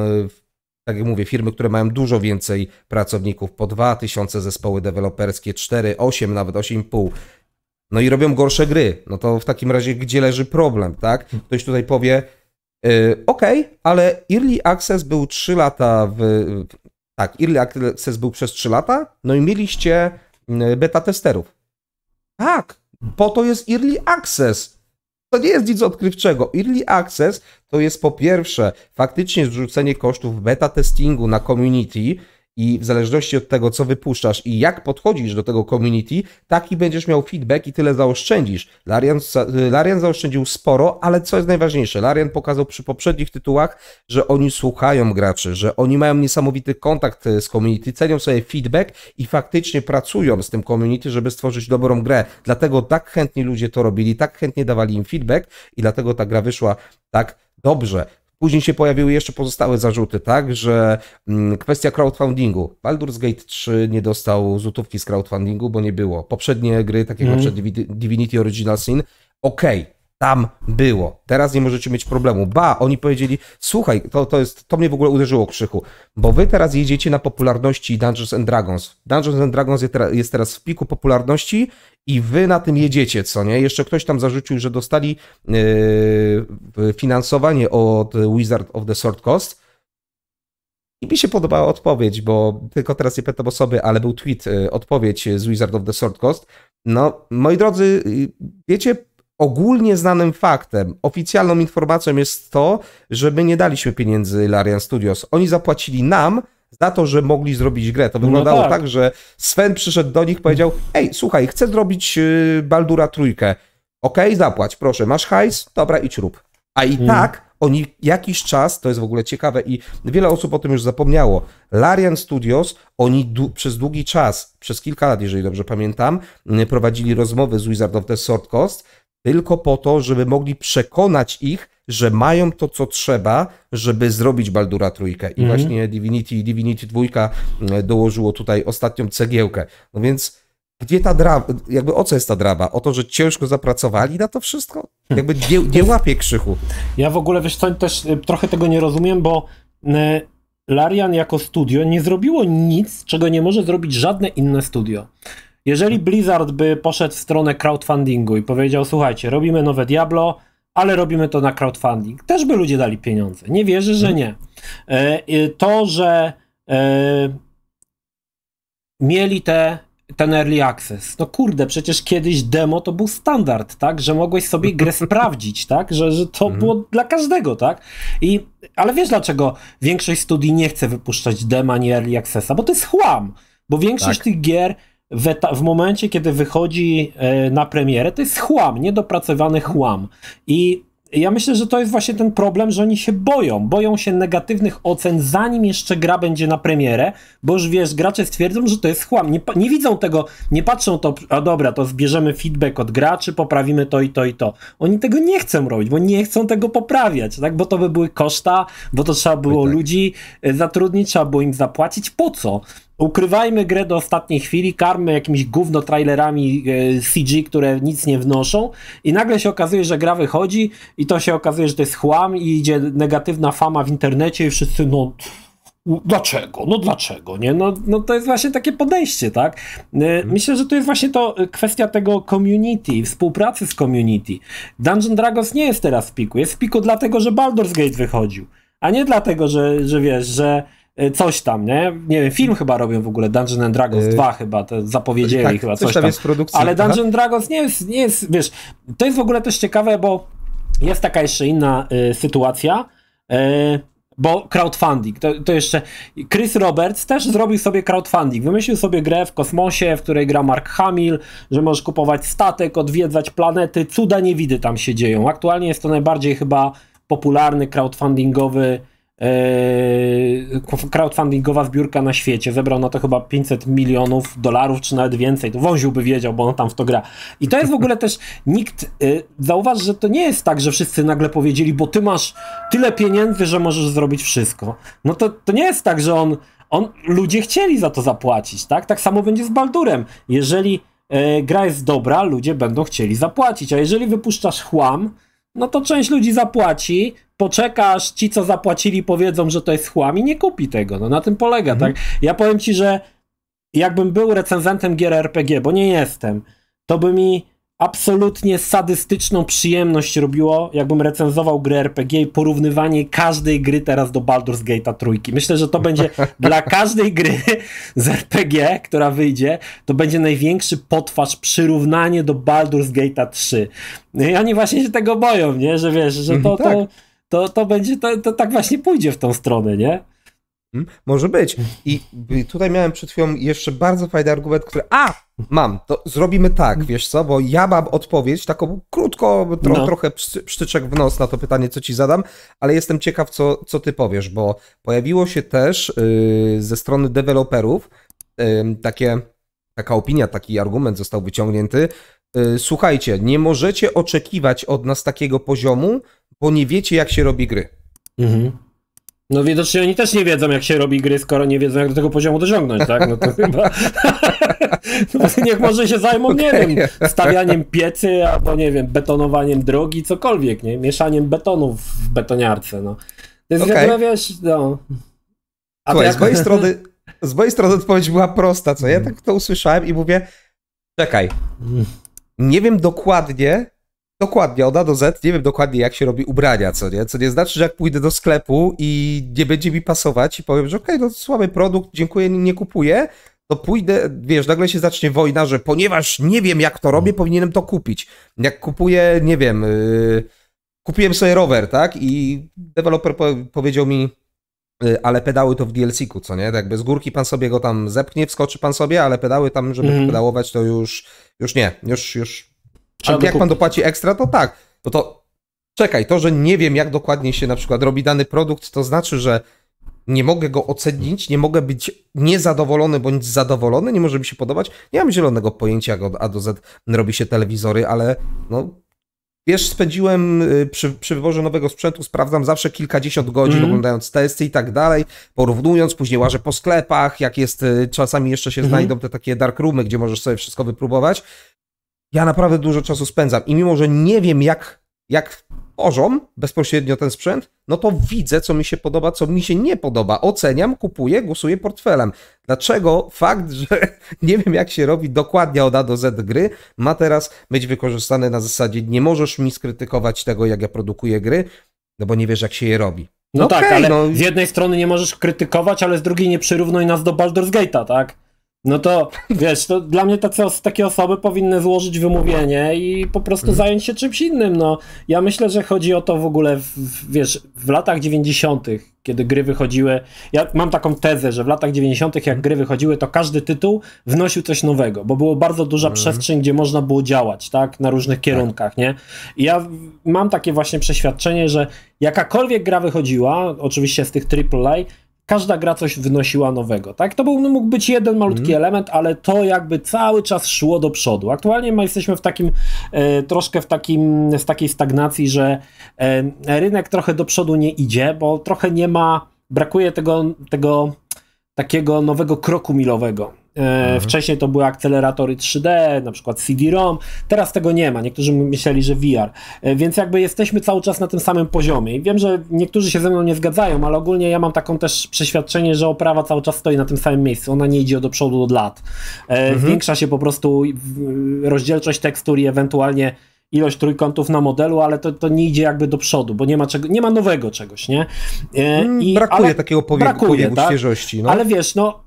tak jak mówię, firmy, które mają dużo więcej pracowników, po 2000 zespoły deweloperskie, 4, 8, nawet 8,5. No i robią gorsze gry. No to w takim razie gdzie leży problem, tak? Ktoś tutaj powie, yy, okej, okay, ale Early Access był 3 lata w... Tak, Early Access był przez 3 lata, no i mieliście y, beta testerów. Tak, po to jest Early Access. To nie jest nic odkrywczego. Early Access to jest po pierwsze faktycznie zrzucenie kosztów beta testingu na community, i w zależności od tego, co wypuszczasz i jak podchodzisz do tego community, taki będziesz miał feedback i tyle zaoszczędzisz. Larian, Larian zaoszczędził sporo, ale co jest najważniejsze, Larian pokazał przy poprzednich tytułach, że oni słuchają graczy, że oni mają niesamowity kontakt e, z community, cenią sobie feedback i faktycznie pracują z tym community, żeby stworzyć dobrą grę. Dlatego tak chętnie ludzie to robili, tak chętnie dawali im feedback i dlatego ta gra wyszła tak dobrze. Później się pojawiły jeszcze pozostałe zarzuty, tak, że mm, kwestia crowdfundingu. Baldur's Gate 3 nie dostał złotówki z crowdfundingu, bo nie było. Poprzednie gry, takie jak mm. Divinity Original Sin, okej, okay, tam było. Teraz nie możecie mieć problemu. Ba, oni powiedzieli, słuchaj, to, to, jest, to mnie w ogóle uderzyło krzyku, bo wy teraz jedziecie na popularności Dungeons and Dragons. Dungeons and Dragons jest teraz w piku popularności i wy na tym jedziecie, co nie? Jeszcze ktoś tam zarzucił, że dostali yy, finansowanie od Wizard of the Sword Coast. I mi się podobała odpowiedź, bo tylko teraz nie pytam osoby, ale był tweet, yy, odpowiedź z Wizard of the Sword Coast. No, moi drodzy, yy, wiecie, ogólnie znanym faktem, oficjalną informacją jest to, że my nie daliśmy pieniędzy Larian Studios. Oni zapłacili nam, za to, że mogli zrobić grę. To no wyglądało no tak. tak. że Sven przyszedł do nich, powiedział: Ej, słuchaj, chcę zrobić y, Baldura trójkę. Okej, okay, zapłać, proszę, masz hajs? Dobra, idź rób. A i hmm. tak oni jakiś czas, to jest w ogóle ciekawe i wiele osób o tym już zapomniało, Larian Studios, oni przez długi czas, przez kilka lat, jeżeli dobrze pamiętam, mm, prowadzili rozmowy z Wizard of the Sword Coast tylko po to, żeby mogli przekonać ich, że mają to, co trzeba, żeby zrobić Baldura trójkę. I mm. właśnie Divinity i Divinity dwójka e, dołożyło tutaj ostatnią cegiełkę. No więc gdzie ta draba, jakby o co jest ta draba? O to, że ciężko zapracowali na to wszystko? Hm. Jakby nie, nie łapie krzychu. Ja w ogóle, wiesz co, też e, trochę tego nie rozumiem, bo e, Larian jako studio nie zrobiło nic, czego nie może zrobić żadne inne studio. Jeżeli Blizzard by poszedł w stronę crowdfundingu i powiedział, słuchajcie, robimy nowe Diablo, ale robimy to na crowdfunding. Też by ludzie dali pieniądze. Nie wierzę, że mhm. nie. E, to, że e, mieli te, ten early access. No kurde, przecież kiedyś demo to był standard, tak? Że mogłeś sobie grę sprawdzić, tak? Że, że to mhm. było dla każdego, tak? I, ale wiesz dlaczego większość studii nie chce wypuszczać dema, nie early accessa? Bo to jest chłam. Bo większość tak. tych gier w, w, momencie, kiedy wychodzi e, na premierę, to jest chłam, niedopracowany chłam. I ja myślę, że to jest właśnie ten problem, że oni się boją. Boją się negatywnych ocen, zanim jeszcze gra będzie na premierę, bo już wiesz, gracze stwierdzą, że to jest chłam. Nie, nie widzą tego, nie patrzą to, a dobra, to zbierzemy feedback od graczy, poprawimy to i to i to. Oni tego nie chcą robić, bo nie chcą tego poprawiać, tak? Bo to by były koszta, bo to trzeba było tak. tak. ludzi e, zatrudnić, trzeba było im zapłacić. Po co? ukrywajmy grę do ostatniej chwili, karmy jakimiś gówno trailerami e, CG, które nic nie wnoszą i nagle się okazuje, że gra wychodzi i to się okazuje, że to jest chłam i idzie negatywna fama w internecie i wszyscy no dlaczego, no dlaczego, nie? No, no to jest właśnie takie podejście, tak? E, mhm. Myślę, że to jest właśnie to e, kwestia tego community, współpracy z community. Dungeon Dragons nie jest teraz w piku, jest w piku dlatego, że Baldur's Gate wychodził, a nie dlatego, że, że wiesz, że E, coś tam, nie? Nie wiem, film chyba robią w ogóle, Dungeons and Dragons yy, e, 2 chyba, to zapowiedzieli tak, chyba coś, coś tam. Jest Ale Dungeons and Dragons nie jest, nie jest, wiesz, to jest w ogóle też ciekawe, bo jest taka jeszcze inna y, sytuacja, y, bo crowdfunding, to, to, jeszcze Chris Roberts też zrobił sobie crowdfunding, wymyślił sobie grę w kosmosie, w której gra Mark Hamill, że możesz kupować statek, odwiedzać planety, cuda niewidy tam się dzieją. Aktualnie jest to najbardziej chyba popularny crowdfundingowy Eee, crowdfundingowa zbiórka na świecie. Zebrał na to chyba 500 milionów dolarów, czy nawet więcej. To Wąziłby by wiedział, bo on tam w to gra. I to jest w ogóle też, nikt, e, zauważ, że to nie jest tak, że wszyscy nagle powiedzieli, bo ty masz tyle pieniędzy, że możesz zrobić wszystko. No to, to nie jest tak, że on, on, ludzie chcieli za to zapłacić, tak? Tak samo będzie z Baldurem. Jeżeli e, gra jest dobra, ludzie będą chcieli zapłacić, a jeżeli wypuszczasz chłam, no to część ludzi zapłaci, poczekasz, ci co zapłacili powiedzą, że to jest chłam i nie kupi tego. No na tym polega, mhm. tak? Ja powiem ci, że jakbym był recenzentem gier RPG, bo nie jestem, to by mi absolutnie sadystyczną przyjemność robiło, jakbym recenzował gry RPG i porównywanie każdej gry teraz do Baldur's Gate'a trójki. Myślę, że to będzie dla każdej gry z RPG, która wyjdzie, to będzie największy potwarz przyrównanie do Baldur's Gate'a 3. No I oni właśnie się tego boją, nie? Że wiesz, że mhm, to, to, tak. to, to będzie, to, to tak właśnie pójdzie w tą stronę, nie? Hmm? Może być. I tutaj miałem przed chwilą jeszcze bardzo fajny argument, który. A! Mam, to zrobimy tak, wiesz co? Bo ja mam odpowiedź taką krótko, tro, no. trochę pszczyczek w nos na to pytanie, co ci zadam, ale jestem ciekaw, co, co ty powiesz, bo pojawiło się też yy, ze strony deweloperów yy, takie, taka opinia, taki argument został wyciągnięty. Yy, słuchajcie, nie możecie oczekiwać od nas takiego poziomu, bo nie wiecie, jak się robi gry. Mhm. No widocznie oni też nie wiedzą, jak się robi gry, skoro nie wiedzą, jak do tego poziomu dosiągnąć, tak? No to chyba... No niech może się zajmą, okay. nie wiem, stawianiem piecy, albo nie wiem, betonowaniem drogi, cokolwiek, nie? Mieszaniem betonów w betoniarce, no. To jest okay. jak wiesz, no... A Słuchaj, jak... z mojej strony... Z mojej strony odpowiedź była prosta, co ja mm. tak to usłyszałem i mówię, czekaj, mm. nie wiem dokładnie, Dokładnie, od A do Z nie wiem dokładnie, jak się robi ubrania, co nie? Co nie znaczy, że jak pójdę do sklepu i nie będzie mi pasować i powiem, że okej, okay, no słaby produkt, dziękuję, nie kupuję, to pójdę, wiesz, nagle się zacznie wojna, że ponieważ nie wiem, jak to hmm. robię, powinienem to kupić. Jak kupuję, nie wiem, yy, kupiłem sobie rower, tak? I deweloper po powiedział mi, yy, ale pedały to w DLC-ku, co nie? Tak jakby z górki pan sobie go tam zepchnie, wskoczy pan sobie, ale pedały tam, żeby mm. pedałować, to już, już nie, już, już czy jak pan dopłaci ekstra, to tak. No to czekaj, to, że nie wiem, jak dokładnie się na przykład robi dany produkt, to znaczy, że nie mogę go ocenić, nie mogę być niezadowolony bądź zadowolony, nie może mi się podobać. Nie mam zielonego pojęcia, jak od A do Z robi się telewizory, ale no. Wiesz, spędziłem y, przy, przy wyborze nowego sprzętu, sprawdzam zawsze kilkadziesiąt godzin, mm. oglądając testy i tak dalej, porównując, później łażę po sklepach, jak jest, y, czasami jeszcze się mm. znajdą te takie dark roomy, gdzie możesz sobie wszystko wypróbować ja naprawdę dużo czasu spędzam i mimo, że nie wiem jak, jak tworzą bezpośrednio ten sprzęt, no to widzę, co mi się podoba, co mi się nie podoba. Oceniam, kupuję, głosuję portfelem. Dlaczego fakt, że nie wiem, jak się robi dokładnie od A do Z gry, ma teraz być wykorzystany na zasadzie nie możesz mi skrytykować tego, jak ja produkuję gry, no bo nie wiesz, jak się je robi. No, no okay, tak, ale no... z jednej strony nie możesz krytykować, ale z drugiej nie przyrównuj nas do Baldur's Gate'a, tak? No to wiesz, to dla mnie tacy, takie osoby powinny złożyć wymówienie i po prostu mhm. zająć się czymś innym. No, ja myślę, że chodzi o to w ogóle, w, wiesz, w latach 90., kiedy gry wychodziły. Ja mam taką tezę, że w latach 90., jak mhm. gry wychodziły, to każdy tytuł wnosił coś nowego, bo było bardzo duża mhm. przestrzeń, gdzie można było działać, tak, na różnych tak. kierunkach, nie? I ja mam takie właśnie przeświadczenie, że jakakolwiek gra wychodziła, oczywiście z tych AAA, każda gra coś wnosiła nowego, tak? To był, no, mógł być jeden malutki mm. element, ale to jakby cały czas szło do przodu. Aktualnie my jesteśmy w takim, e, troszkę w, takim, w takiej stagnacji, że e, rynek trochę do przodu nie idzie, bo trochę nie ma, brakuje tego, tego takiego nowego kroku milowego. E, mhm. Wcześniej to były akceleratory 3D, na przykład CD-ROM. Teraz tego nie ma. Niektórzy myśleli, że VR. E, więc jakby jesteśmy cały czas na tym samym poziomie. I wiem, że niektórzy się ze mną nie zgadzają, ale ogólnie ja mam taką też przeświadczenie, że oprawa cały czas stoi na tym samym miejscu. Ona nie idzie do przodu od lat. E, mhm. Zwiększa się po prostu rozdzielczość tekstur i ewentualnie ilość trójkątów na modelu, ale to, to nie idzie jakby do przodu, bo nie ma, czego, nie ma nowego czegoś, nie? Mm, i, brakuje takiego powie- brakuje, tak? świeżości. No. Ale wiesz, no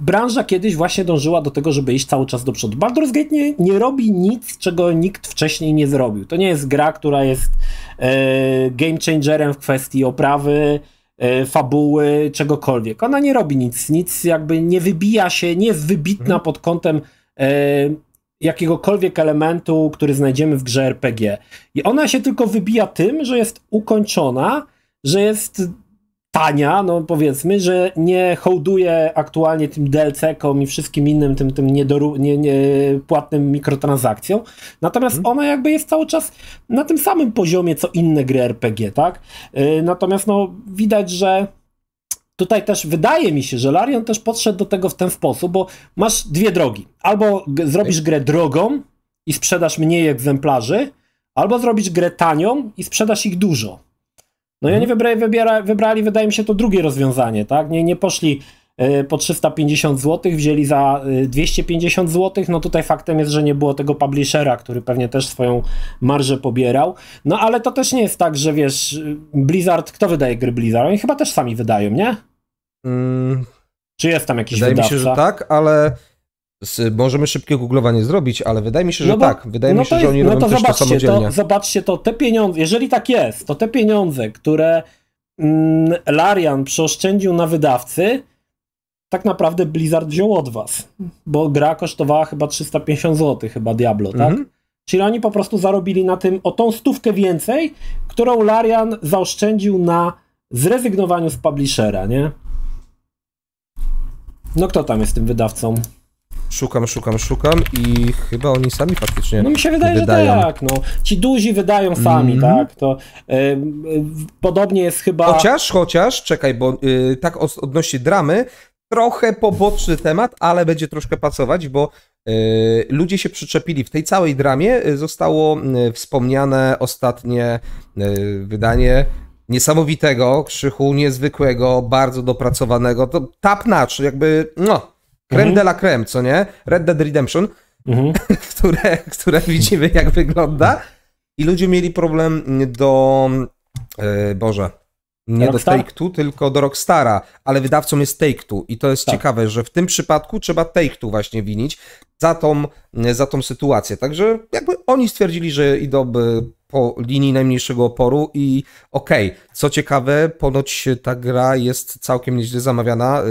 branża kiedyś właśnie dążyła do tego, żeby iść cały czas do przodu. Baldur's Gate nie, nie robi nic, czego nikt wcześniej nie zrobił. To nie jest gra, która jest e, game changerem w kwestii oprawy, e, fabuły, czegokolwiek. Ona nie robi nic, nic jakby nie wybija się, nie jest wybitna mhm. pod kątem e, jakiegokolwiek elementu, który znajdziemy w grze RPG. I ona się tylko wybija tym, że jest ukończona, że jest tania, no powiedzmy, że nie hołduje aktualnie tym DLC-kom i wszystkim innym tym, tym niedoru, nie, nie, płatnym mikrotransakcjom. Natomiast hmm. ona jakby jest cały czas na tym samym poziomie co inne gry RPG, tak? Yy, natomiast no widać, że tutaj też wydaje mi się, że Larian też podszedł do tego w ten sposób, bo masz dwie drogi. Albo zrobisz tak. grę drogą i sprzedasz mniej egzemplarzy, albo zrobisz grę tanią i sprzedasz ich dużo. No i oni mhm. wybrali, wybiera, wybrali, wydaje mi się, to drugie rozwiązanie, tak? Nie, nie poszli e, po 350 zł, wzięli za 250 e, zł. No tutaj faktem jest, że nie było tego publishera, który pewnie też swoją marżę pobierał. No ale to też nie jest tak, że wiesz, Blizzard, kto wydaje gry Blizzard? Oni chyba też sami wydają, nie? Mm. Czy jest tam jakiś Wydaje mi się, że tak, ale możemy szybkie googlowanie zrobić, ale wydaje mi się, że no bo, tak. Wydaje no mi się, jest, że oni no robią to też zobaczcie, to samodzielnie. To, zobaczcie, to te pieniądze, jeżeli tak jest, to te pieniądze, które mm, Larian przeoszczędził na wydawcy, tak naprawdę Blizzard wziął od was, bo gra kosztowała chyba 350 zł, chyba Diablo, tak? Mhm. Czyli oni po prostu zarobili na tym o tą stówkę więcej, którą Larian zaoszczędził na zrezygnowaniu z publishera, nie? No kto tam jest tym wydawcą? Szukam, szukam, szukam i chyba oni sami faktycznie. No mi się wydaje, wydają. że tak. No. Ci duzi wydają sami, mm tak? To y, y, podobnie jest chyba. Chociaż, chociaż, czekaj, bo y, tak odnośnie dramy, trochę poboczny temat, ale będzie troszkę pasować, bo y, ludzie się przyczepili. W tej całej dramie y, zostało y, wspomniane ostatnie wydanie niesamowitego, krzychu niezwykłego, bardzo dopracowanego. To tap nacz, jakby no Creme mhm. de la creme, co nie? Red Dead Redemption, mhm. które, które widzimy jak wygląda i ludzie mieli problem do... E, Boże, nie Rockstar? do Take-Two, tylko do Rockstara, ale wydawcą jest Take-Two i to jest tak. ciekawe, że w tym przypadku trzeba Take-Two właśnie winić za tą, za tą sytuację. Także jakby oni stwierdzili, że idą o linii najmniejszego oporu i okej, okay, co ciekawe, ponoć ta gra jest całkiem nieźle zamawiana,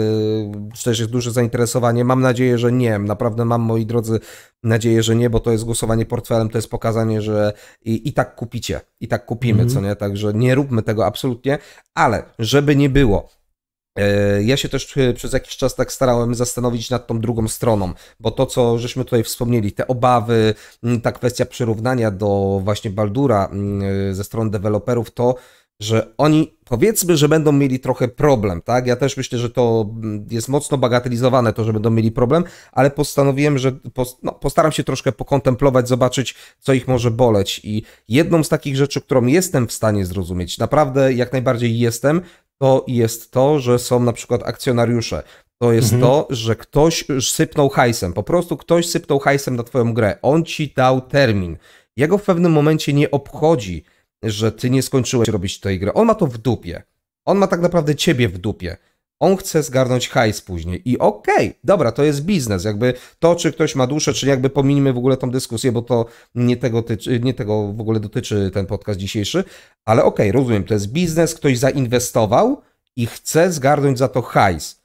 czy też jest duże zainteresowanie, mam nadzieję, że nie, naprawdę mam, moi drodzy, nadzieję, że nie, bo to jest głosowanie portfelem, to jest pokazanie, że i, i tak kupicie, i tak kupimy, mm -hmm. co nie, także nie róbmy tego absolutnie, ale żeby nie było, E, ja się też e, przez jakiś czas tak starałem zastanowić nad tą drugą stroną, bo to, co żeśmy tutaj wspomnieli, te obawy, mm, ta kwestia przyrównania do właśnie Baldura mm, e, ze strony deweloperów, to że oni powiedzmy, że będą mieli trochę problem, tak? Ja też myślę, że to mm, jest mocno bagatelizowane, to, że będą mieli problem, ale postanowiłem, że no, postaram się troszkę pokontemplować, zobaczyć, co ich może boleć. I jedną z takich rzeczy, którą jestem w stanie zrozumieć, naprawdę jak najbardziej jestem, to jest to, że są na przykład akcjonariusze. To jest mhm. to, że ktoś sypnął hajsem. Po prostu ktoś sypnął hajsem na twoją grę. On ci dał termin. Jego w pewnym momencie nie obchodzi, że ty nie skończyłeś robić tej gry. On ma to w dupie. On ma tak naprawdę ciebie w dupie. On chce zgarnąć hajs później. I okej, okay, dobra, to jest biznes. Jakby to, czy ktoś ma duszę, czy jakby pominimy w ogóle tą dyskusję, bo to nie tego, tyczy, nie tego w ogóle dotyczy ten podcast dzisiejszy. Ale okej, okay, rozumiem, to jest biznes, ktoś zainwestował i chce zgarnąć za to hajs.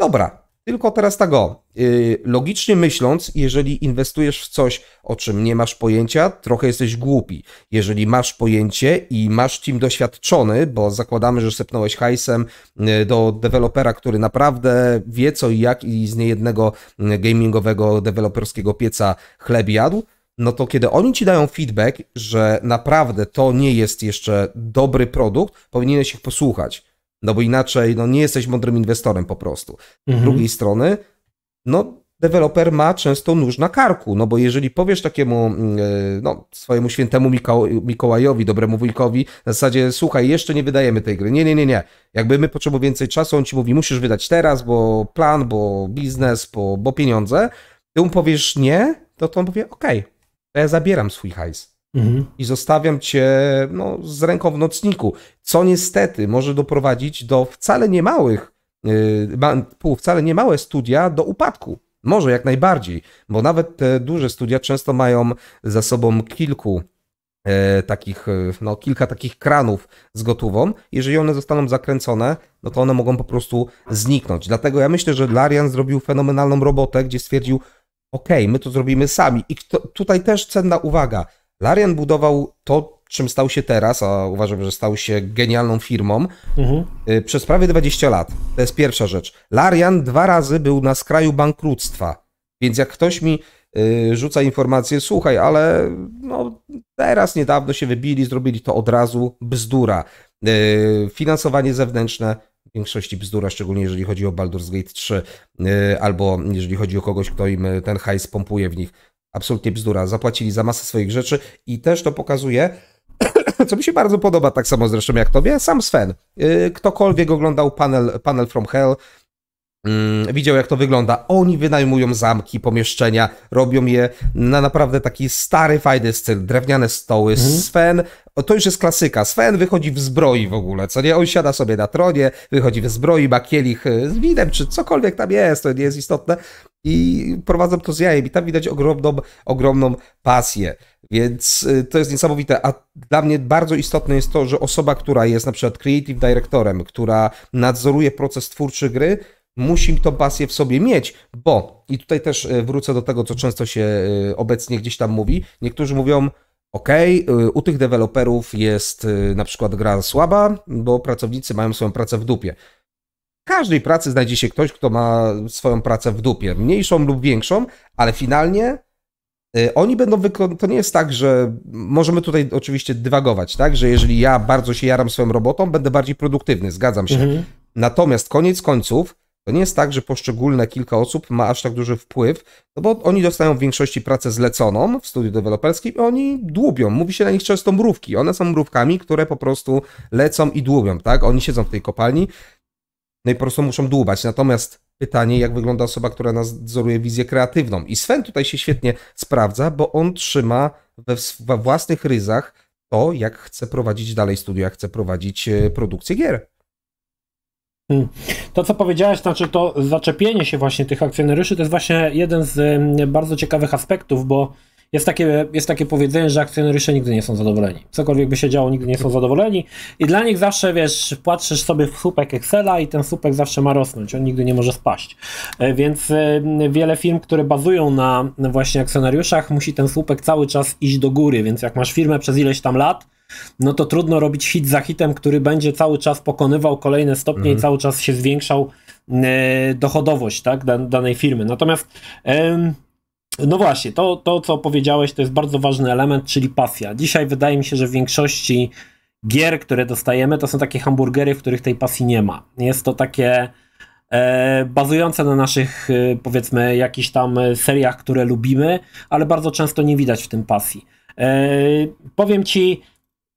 Dobra, tylko teraz tak o, y, logicznie myśląc, jeżeli inwestujesz w coś, o czym nie masz pojęcia, trochę jesteś głupi. Jeżeli masz pojęcie i masz team doświadczony, bo zakładamy, że sepnąłeś hajsem y, do dewelopera, który naprawdę wie co i jak i z niejednego y, gamingowego, deweloperskiego pieca chleb jadł, no to kiedy oni ci dają feedback, że naprawdę to nie jest jeszcze dobry produkt, powinieneś ich posłuchać. No bo inaczej no, nie jesteś mądrym inwestorem po prostu. Mhm. Z drugiej strony, no deweloper ma często nóż na karku, no bo jeżeli powiesz takiemu mm, e, no, swojemu świętemu Mikoł- Mikołajowi, dobremu wujkowi, na zasadzie słuchaj, jeszcze nie wydajemy tej gry, nie, nie, nie, nie, jakby my potrzebujemy więcej czasu, on ci mówi musisz wydać teraz, bo plan, bo biznes, bo, bo pieniądze, ty mu powiesz nie, to, to on powie okej, okay, to ja zabieram swój hajs. Mhm. I zostawiam cię no, z ręką w nocniku, co niestety może doprowadzić do wcale niemałych, yy, wcale niemałe studia do upadku. Może jak najbardziej, bo nawet te duże studia często mają za sobą kilku e, takich, e, no kilka takich kranów z gotową. Jeżeli one zostaną zakręcone, no to one mogą po prostu zniknąć. Dlatego ja myślę, że Larian zrobił fenomenalną robotę, gdzie stwierdził, ok, my to zrobimy sami. I kto, tutaj też cenna uwaga, Larian budował to, czym stał się teraz, a uważam, że stał się genialną firmą, mhm. Y, przez prawie 20 lat. To jest pierwsza rzecz. Larian dwa razy był na skraju bankructwa, więc jak ktoś mi y, rzuca informację, słuchaj, ale no, teraz niedawno się wybili, zrobili to od razu, bzdura. Y, finansowanie zewnętrzne, w większości bzdura, szczególnie jeżeli chodzi o Baldur's Gate 3, albo jeżeli chodzi o kogoś, kto im ten hajs pompuje w nich absolutnie bzdura. Zapłacili za masę swoich rzeczy i też to pokazuje, co mi się bardzo podoba, tak samo zresztą jak tobie, sam Sven. Y, ktokolwiek oglądał panel, panel from Hell, Mm, widział, jak to wygląda. Oni wynajmują zamki, pomieszczenia, robią je na naprawdę taki stary, fajny styl. Drewniane stoły. Mhm. Sven, to już jest klasyka. Sven wychodzi w zbroi w ogóle, co nie? On siada sobie na tronie, wychodzi w zbroi, ma kielich y, z winem, czy cokolwiek tam jest, to nie jest istotne. I prowadzą to z jajem i tam widać ogromną, ogromną pasję. Więc y, to jest niesamowite. A dla mnie bardzo istotne jest to, że osoba, która jest na przykład creative directorem, która nadzoruje proces twórczy gry, musi tą pasję w sobie mieć, bo i tutaj też e, wrócę do tego, co często się e, obecnie gdzieś tam mówi. Niektórzy mówią, OK, e, u tych deweloperów jest na przykład gra słaba, bo pracownicy mają swoją pracę w dupie. W każdej pracy znajdzie się ktoś, kto ma swoją pracę w dupie, mniejszą lub większą, ale finalnie oni będą wykonywać. To nie jest tak, że możemy tutaj oczywiście dywagować, tak? Że jeżeli ja bardzo się jaram swoją robotą, będę bardziej produktywny, zgadzam się. Mhm. Natomiast koniec końców to nie jest tak, że poszczególne kilka osób ma aż tak duży wpływ, no bo oni dostają w większości pracę zleconą w studiu deweloperskim i oni dłubią. Mówi się na nich często mrówki. One są mrówkami, które po prostu lecą i dłubią, tak? Oni siedzą w tej kopalni, no i po prostu muszą dłubać. Natomiast pytanie, jak wygląda osoba, która nadzoruje wizję kreatywną. I Sven tutaj się świetnie sprawdza, bo on trzyma we, we własnych ryzach to, jak chce prowadzić dalej studio, jak chce prowadzić e, produkcję gier. Hmm. To, co powiedziałeś, znaczy to zaczepienie się właśnie tych akcjonariuszy, to jest właśnie jeden z bardzo ciekawych aspektów, bo jest takie, jest takie powiedzenie, że akcjonariusze nigdy nie są zadowoleni. Cokolwiek by się działo, nigdy nie są zadowoleni. I dla nich zawsze, wiesz, patrzysz sobie w słupek Excela i ten słupek zawsze ma rosnąć. On nigdy nie może spaść. E, więc wiele firm, które bazują na właśnie akcjonariuszach, musi ten słupek cały czas iść do góry. Więc jak masz firmę przez ileś tam lat, no to trudno robić hit za hitem, który będzie cały czas pokonywał kolejne stopnie mhm. i cały czas się zwiększał e, dochodowość tak, danej firmy. Natomiast no właśnie, to, to co powiedziałeś, to jest bardzo ważny element, czyli pasja. Dzisiaj wydaje mi się, że w większości gier, które dostajemy, to są takie hamburgery, w których tej pasji nie ma. Jest to takie e, bazujące na naszych, e, powiedzmy, jakichś tam seriach, które lubimy, ale bardzo często nie widać w tym pasji. Powiem ci,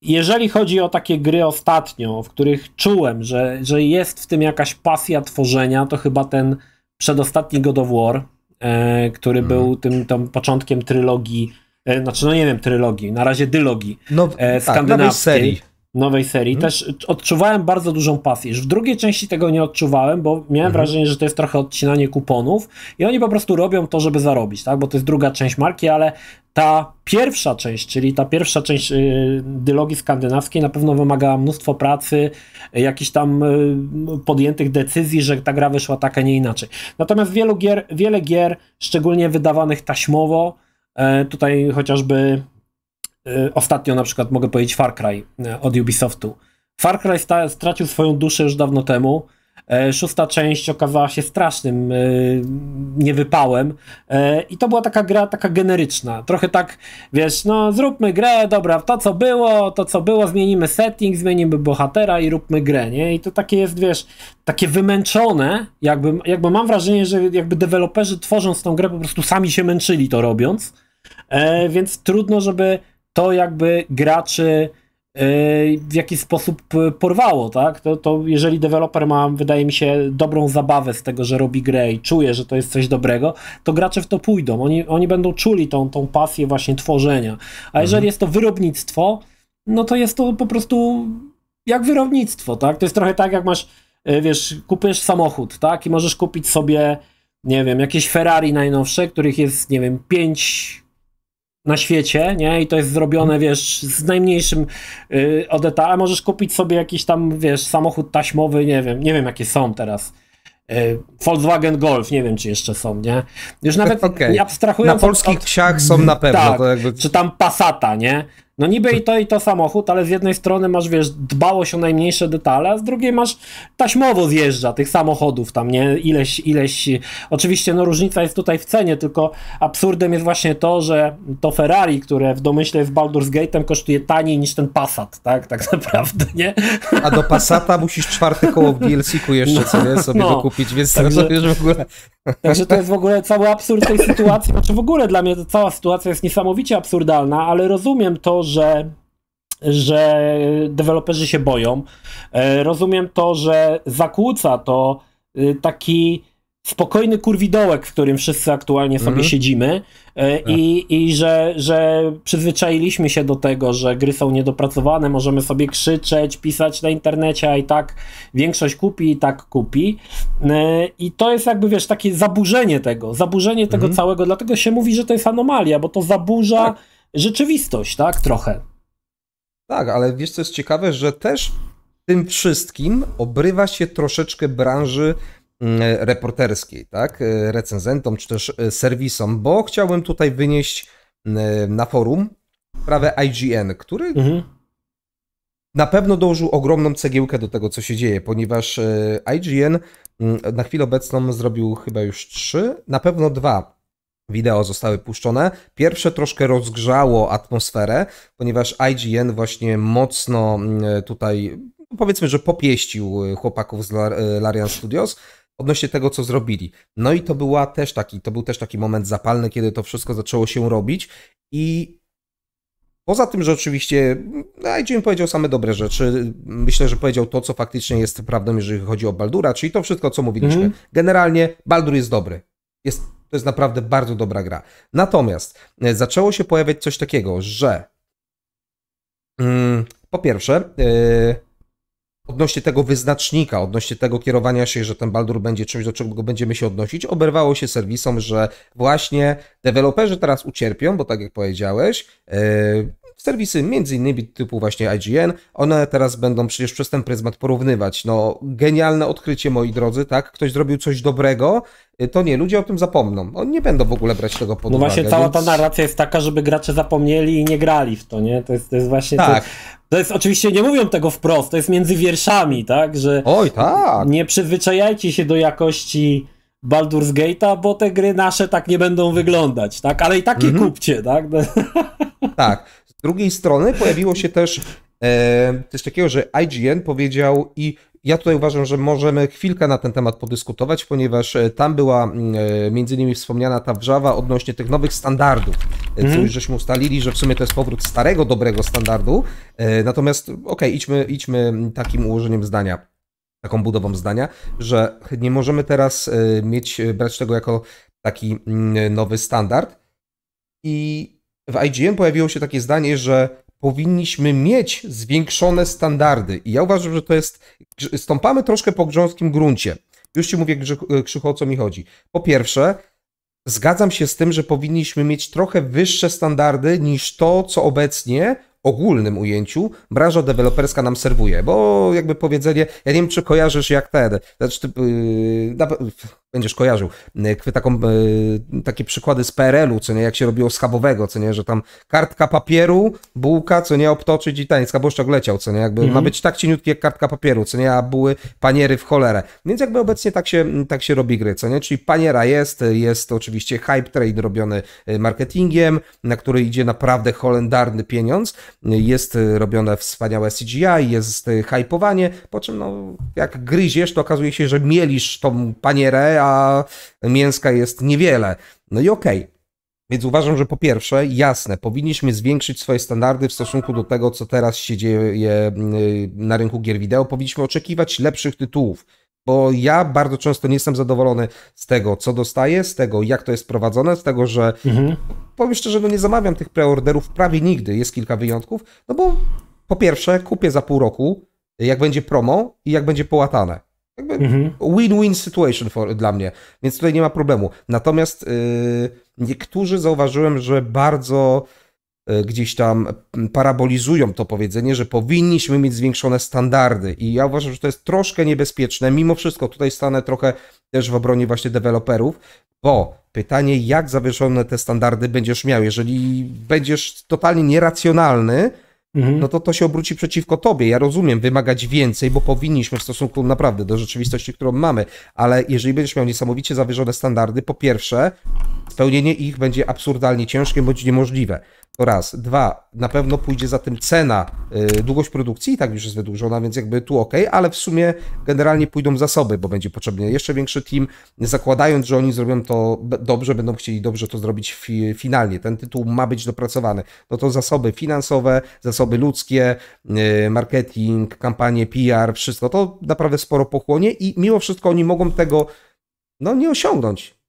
jeżeli chodzi o takie gry ostatnio, w których czułem, że, że jest w tym jakaś pasja tworzenia, to chyba ten przedostatni God of War, e, który mhm. był tym, tym początkiem trylogii, e, znaczy no nie wiem, trylogii, na razie dylogii no, e, tak, skandynawskiej. Tak, serii nowej serii, mhm. też odczuwałem bardzo dużą pasję. Już w drugiej części tego nie odczuwałem, bo miałem mhm. wrażenie, że to jest trochę odcinanie kuponów i oni po prostu robią to, żeby zarobić, tak? Bo to jest druga część marki, ale ta pierwsza część, czyli ta pierwsza część y, dylogii skandynawskiej na pewno wymagała mnóstwo pracy, jakichś tam y, podjętych decyzji, że ta gra wyszła tak, a nie inaczej. Natomiast wielu gier, wiele gier, szczególnie wydawanych taśmowo, e, tutaj chociażby E, ostatnio na przykład mogę powiedzieć Far Cry e, od Ubisoftu. Far Cry stracił swoją duszę już dawno temu. E, szósta część okazała się strasznym niewypałem i to była taka gra, taka generyczna. Trochę tak, wiesz, no zróbmy grę, dobra, to co było, to co było, zmienimy setting, zmienimy bohatera i róbmy grę, nie? I to takie jest, wiesz, takie wymęczone, jakby, jakby mam wrażenie, że jakby deweloperzy tworząc tą grę po prostu sami się męczyli to robiąc, więc trudno, żeby to jakby graczy y, w jakiś sposób porwało, tak? To, to jeżeli deweloper ma, wydaje mi się, dobrą zabawę z tego, że robi grę i czuje, że to jest coś dobrego, to gracze w to pójdą. Oni, oni będą czuli tą, tą pasję właśnie tworzenia. A jeżeli mhm. jest to wyrobnictwo, no to jest to po prostu jak wyrobnictwo, tak? To jest trochę tak, jak masz, y, wiesz, kupujesz samochód, tak? I możesz kupić sobie, nie wiem, jakieś Ferrari najnowsze, których jest, nie wiem, pięć na świecie, nie? I to jest zrobione, wiesz, z najmniejszym yy, o Możesz kupić sobie jakiś tam, wiesz, samochód taśmowy, nie wiem, nie wiem jakie są teraz. Yy, Volkswagen Golf, nie wiem czy jeszcze są, nie? Już nawet okay. abstrahując... Na polskich od, są na pewno. Tak, jakby... czy tam Passata, nie? No niby i to i to samochód, ale z jednej strony masz, wiesz, dbałość o najmniejsze detale, a z drugiej masz taśmowo zjeżdża tych samochodów tam, nie? Ileś, ileś... Oczywiście no różnica jest tutaj w cenie, tylko absurdem jest właśnie to, że to Ferrari, które w domyśle jest Baldur's Gate'em, kosztuje taniej niż ten Passat, tak? Tak naprawdę, nie? A do Passata musisz czwarte koło w DLC-ku jeszcze no, sobie, sobie no. więc także, to w ogóle... Także to jest w ogóle cały absurd tej sytuacji. Znaczy w ogóle dla mnie cała sytuacja jest niesamowicie absurdalna, ale rozumiem to, że że deweloperzy się boją. E, rozumiem to, że zakłóca to e, taki spokojny kurwidołek, w którym wszyscy aktualnie sobie mhm. siedzimy e, tak. i, i że, że przyzwyczailiśmy się do tego, że gry są niedopracowane, możemy sobie krzyczeć, pisać na internecie, a i tak większość kupi i tak kupi. I to jest jakby, wiesz, takie zaburzenie tego, zaburzenie tego mhm. całego, dlatego się mówi, że to jest anomalia, bo to zaburza tak rzeczywistość, tak? Trochę. Tak, ale wiesz co jest ciekawe, że też tym wszystkim obrywa się troszeczkę branży mm, reporterskiej, tak? E, recenzentom czy też e, serwisom, bo chciałbym tutaj wynieść na forum sprawę IGN, który mhm. na pewno dołożył ogromną cegiełkę do tego, co się dzieje, ponieważ e, IGN na chwilę obecną zrobił chyba już trzy, na pewno dwa wideo zostały puszczone. Pierwsze troszkę rozgrzało atmosferę, ponieważ IGN właśnie mocno mm, e, tutaj, no powiedzmy, że popieścił e, chłopaków z e, Larian Studios odnośnie tego, co zrobili. No i to była też taki, to był też taki moment zapalny, kiedy to wszystko zaczęło się robić i Poza tym, że oczywiście mm, no, IGN powiedział same dobre rzeczy, myślę, że powiedział to, co faktycznie jest prawdą, jeżeli chodzi o Baldura, czyli to wszystko, co mówiliśmy. Mm. Generalnie Baldur jest dobry. Jest to jest naprawdę bardzo dobra gra. Natomiast e, zaczęło się pojawiać coś takiego, że mm, po pierwsze, e, odnośnie tego wyznacznika, odnośnie tego kierowania się, że ten Baldur będzie czymś, do czego będziemy się odnosić, oberwało się serwisom, że właśnie deweloperzy teraz ucierpią, bo tak jak powiedziałeś, e, serwisy m.in. typu właśnie IGN, one teraz będą przecież przez ten pryzmat porównywać. No, genialne odkrycie, moi drodzy, tak? Ktoś zrobił coś dobrego, y, to nie, ludzie o tym zapomną. Oni nie będą w ogóle brać tego pod uwagę. No właśnie, więc... cała ta narracja jest taka, żeby gracze zapomnieli i nie grali w to, nie? To jest, to jest właśnie... Tak. To, to jest oczywiście, nie mówią tego wprost, to jest między wierszami, tak? Że Oj, tak! Nie przyzwyczajajcie się do jakości... Baldur's Gate'a, bo te gry nasze tak nie będą wyglądać, tak? Ale i takie mhm. kupcie, tak? Tak. Z drugiej strony pojawiło się też e, coś takiego, że IGN powiedział i ja tutaj uważam, że możemy chwilkę na ten temat podyskutować, ponieważ e, tam była e, między innymi wspomniana ta wrzawa odnośnie tych nowych standardów. E, co mhm. już żeśmy ustalili, że w sumie to jest powrót starego, dobrego standardu. Natomiast okej, okay, idźmy, idźmy takim ułożeniem zdania. Taką budową zdania, że nie możemy teraz mieć, brać tego jako taki nowy standard. I w IGN pojawiło się takie zdanie, że powinniśmy mieć zwiększone standardy. I ja uważam, że to jest. Stąpamy troszkę po grząskim gruncie. Już ci mówię, e, Krzychu, o co mi chodzi. Po pierwsze, zgadzam się z tym, że powinniśmy mieć trochę wyższe standardy niż to, co obecnie ogólnym ujęciu branża deweloperska nam serwuje, bo jakby powiedzenie, ja nie wiem, czy kojarzysz jak ten, znaczy, yy, będziesz kojarzył, e, taką, e, takie przykłady z PRL-u, co nie, jak się robiło schabowego, co nie, że tam kartka papieru, bułka, co nie, obtoczyć i taniec, schaboszczak leciał, co nie, jakby mm -hmm. ma mhm. być tak cieniutki jak kartka papieru, co nie, a były paniery w cholerę. Więc jakby obecnie tak się, tak się robi gry, co nie, czyli paniera jest, jest oczywiście hype train robiony e, marketingiem, na który idzie naprawdę holendarny pieniądz, jest robione wspaniałe CGI, jest hypowanie, po czym no, jak gryziesz, to okazuje się, że mielisz tą panierę, a mięska jest niewiele. No i okej. Okay. Więc uważam, że po pierwsze, jasne, powinniśmy zwiększyć swoje standardy w stosunku do tego, co teraz się dzieje mm, y, na rynku gier wideo. Powinniśmy oczekiwać lepszych tytułów bo ja bardzo często nie jestem zadowolony z tego, co dostaję, z tego, jak to jest prowadzone, z tego, że mhm. powiem szczerze, no nie zamawiam tych preorderów prawie nigdy, jest kilka wyjątków, no bo po pierwsze kupię za pół roku, jak będzie promo i jak będzie połatane. Mhm. win-win situation for, dla mnie, więc tutaj nie ma problemu. Natomiast y, niektórzy zauważyłem, że bardzo y, gdzieś tam parabolizują to powiedzenie, że powinniśmy mieć zwiększone standardy i ja uważam, że to jest troszkę niebezpieczne. Mimo wszystko tutaj stanę trochę też w obronie właśnie deweloperów, bo pytanie jak zawieszone te standardy będziesz miał, jeżeli będziesz totalnie nieracjonalny, Mhm. no to to się obróci przeciwko tobie. Ja rozumiem wymagać więcej, bo powinniśmy w stosunku naprawdę do rzeczywistości, którą mamy, ale jeżeli będziesz miał niesamowicie zawyżone standardy, po pierwsze, spełnienie ich będzie absurdalnie ciężkie bądź niemożliwe. To raz. Dwa, na pewno pójdzie za tym cena, yy, długość produkcji i tak już jest wydłużona, więc jakby tu ok, ale w sumie generalnie pójdą zasoby, bo będzie potrzebny jeszcze większy team. Zakładając, że oni zrobią to dobrze, będą chcieli dobrze to zrobić fi finalnie. Ten tytuł ma być dopracowany. No to zasoby finansowe, zasoby ludzkie, yy, marketing, kampanie PR, wszystko to naprawdę sporo pochłonie i mimo wszystko oni mogą tego no, nie osiągnąć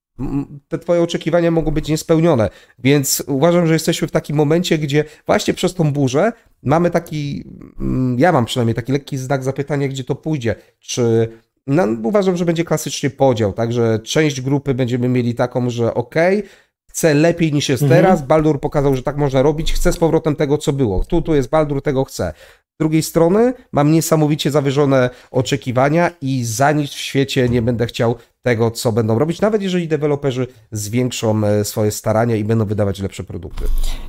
te twoje oczekiwania mogą być niespełnione. Więc uważam, że jesteśmy w takim momencie, gdzie właśnie przez tą burzę mamy taki, mm, ja mam przynajmniej taki lekki znak zapytania, gdzie to pójdzie. Czy no, uważam, że będzie klasycznie podział, tak, że część grupy będziemy mieli taką, że okej, okay, chcę lepiej niż jest mhm. teraz. Baldur pokazał, że tak można robić, chcę z powrotem tego, co było. Tu, tu jest Baldur, tego chcę. Z drugiej strony mam niesamowicie zawyżone oczekiwania i za nic w świecie nie będę chciał tego, co będą robić, nawet jeżeli deweloperzy zwiększą e, swoje starania i będą wydawać lepsze produkty.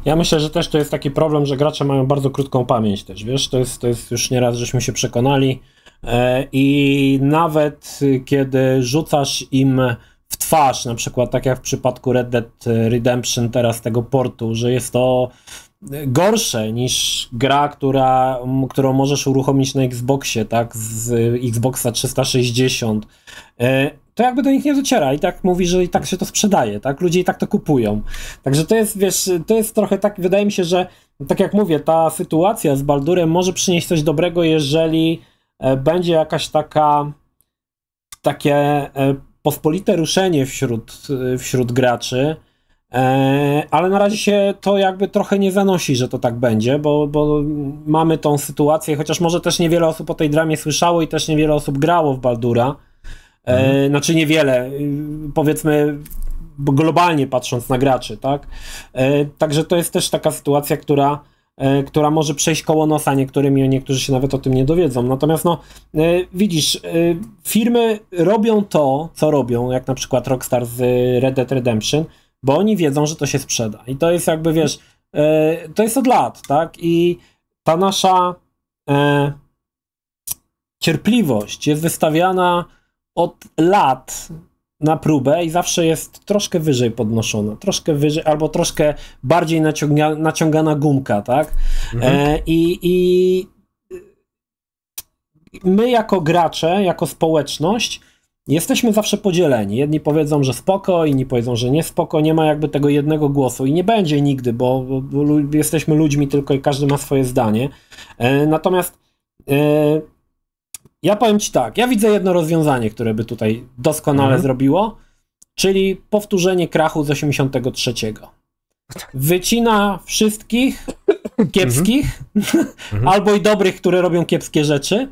Ja myślę, że też to jest taki problem, że gracze mają bardzo krótką pamięć też, wiesz, to jest, to jest już nieraz, żeśmy się przekonali e, i nawet y, kiedy rzucasz im w twarz, na przykład tak jak w przypadku Red Dead Redemption teraz tego portu, że jest to gorsze niż gra, która, którą możesz uruchomić na Xboxie, tak, z Xboxa 360, e, to jakby do nich nie dociera i tak mówi, że i tak się to sprzedaje, tak, ludzie i tak to kupują. Także to jest, wiesz, to jest trochę tak, wydaje mi się, że tak jak mówię, ta sytuacja z Baldurem może przynieść coś dobrego, jeżeli e, będzie jakaś taka, takie e, pospolite ruszenie wśród, wśród graczy, E, ale na razie się to jakby trochę nie zanosi, że to tak będzie, bo, bo mamy tą sytuację, chociaż może też niewiele osób o tej dramie słyszało i też niewiele osób grało w Baldura. E, mhm. Znaczy niewiele, powiedzmy globalnie patrząc na graczy, tak? E, także to jest też taka sytuacja, która, która może przejść koło nosa niektórym i niektórzy się nawet o tym nie dowiedzą. Natomiast no, widzisz, firmy robią to, co robią, jak na przykład Rockstar z Red Dead Redemption, bo oni wiedzą, że to się sprzeda. I to jest jakby, wiesz, e, to jest od lat, tak? I ta nasza e, cierpliwość jest wystawiana od lat na próbę i zawsze jest troszkę wyżej podnoszona, troszkę wyżej, albo troszkę bardziej naciąga, naciągana gumka, tak? E, mhm. E, i, I my jako gracze, jako społeczność, jesteśmy zawsze podzieleni. Jedni powiedzą, że spoko, inni powiedzą, że nie spoko. Nie ma jakby tego jednego głosu i nie będzie nigdy, bo, bo, jesteśmy ludźmi tylko i każdy ma swoje zdanie. E, natomiast e, ja powiem Ci tak, ja widzę jedno rozwiązanie, które by tutaj doskonale mhm. zrobiło, czyli powtórzenie krachu z 83. Wycina wszystkich kiepskich, mhm. mhm. albo i dobrych, które robią kiepskie rzeczy,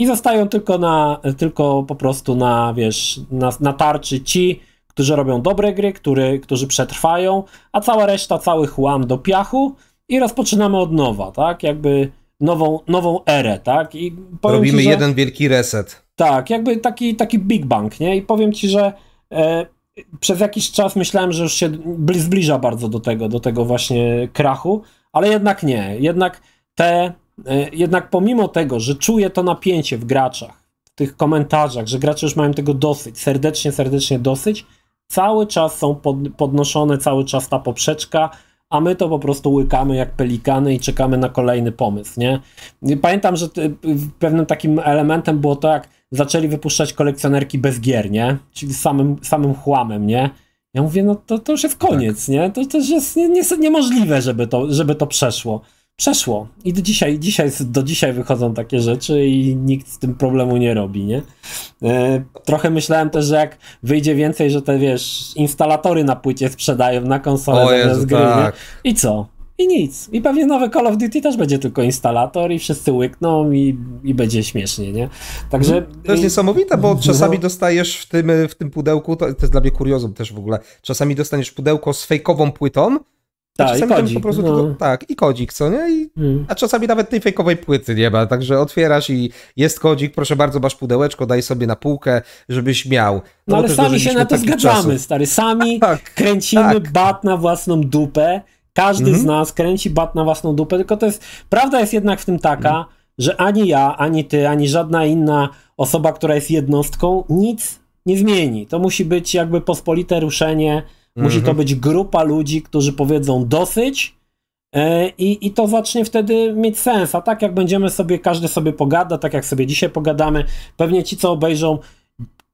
i zostają tylko na, tylko po prostu na, wiesz, na, na tarczy ci, którzy robią dobre gry, który, którzy przetrwają, a cała reszta, cały chłam do piachu i rozpoczynamy od nowa, tak? Jakby nową, nową erę, tak? I Robimy ci, że, jeden wielki reset. Tak, jakby taki, taki Big Bang, nie? I powiem ci, że e, przez jakiś czas myślałem, że już się zbliża bardzo do tego, do tego właśnie krachu, ale jednak nie. Jednak te E, jednak pomimo tego, że czuję to napięcie w graczach, w tych komentarzach, że gracze już mają tego dosyć, serdecznie, serdecznie dosyć, cały czas są pod, podnoszone, cały czas ta poprzeczka, a my to po prostu łykamy jak pelikany i czekamy na kolejny pomysł, nie? Pamiętam, że e, pewnym takim elementem było to, jak zaczęli wypuszczać kolekcjonerki bez gier, nie? Czyli samym, samym chłamem, nie? Ja mówię, no to, to już jest koniec, tak. nie? To, to jest nie, nie, niemożliwe, żeby to, żeby to przeszło przeszło. I do dzisiaj, dzisiaj, do dzisiaj wychodzą takie rzeczy i nikt z tym problemu nie robi, nie? E, trochę myślałem też, że jak wyjdzie więcej, że te, wiesz, instalatory na płycie sprzedają na konsolę o Jezu, gry, tak. I co? I nic. I pewnie nowy Call of Duty też będzie tylko instalator i wszyscy łykną i, i będzie śmiesznie, nie? Także... Mhm. To jest niesamowite, bo mhm. czasami no. dostajesz w tym, w tym pudełku, to, to jest dla mnie kuriozum też w ogóle, czasami dostaniesz pudełko z fejkową płytą, ta, i kodzik, po prostu no. tylko, tak, i kodzik, co nie? I, hmm. A czasami nawet tej fejkowej płyty nie ma, także otwierasz i jest kodzik, proszę bardzo, masz pudełeczko, daj sobie na półkę, żebyś miał. no ale sami się na to zgadzamy, czasów. stary. Sami tak, kręcimy tak. bat na własną dupę, każdy -hmm. z mhm. nas kręci bat na własną dupę, tylko to jest, prawda jest jednak w tym taka, mhm. że ani ja, ani ty, ani żadna inna osoba, która jest jednostką, nic nie zmieni. To musi być jakby pospolite ruszenie, Musi to mhm. być grupa ludzi, którzy powiedzą dosyć e, i i, to zacznie wtedy mieć sens. A tak jak będziemy sobie, każdy sobie pogada, tak jak sobie dzisiaj pogadamy, pewnie ci, co obejrzą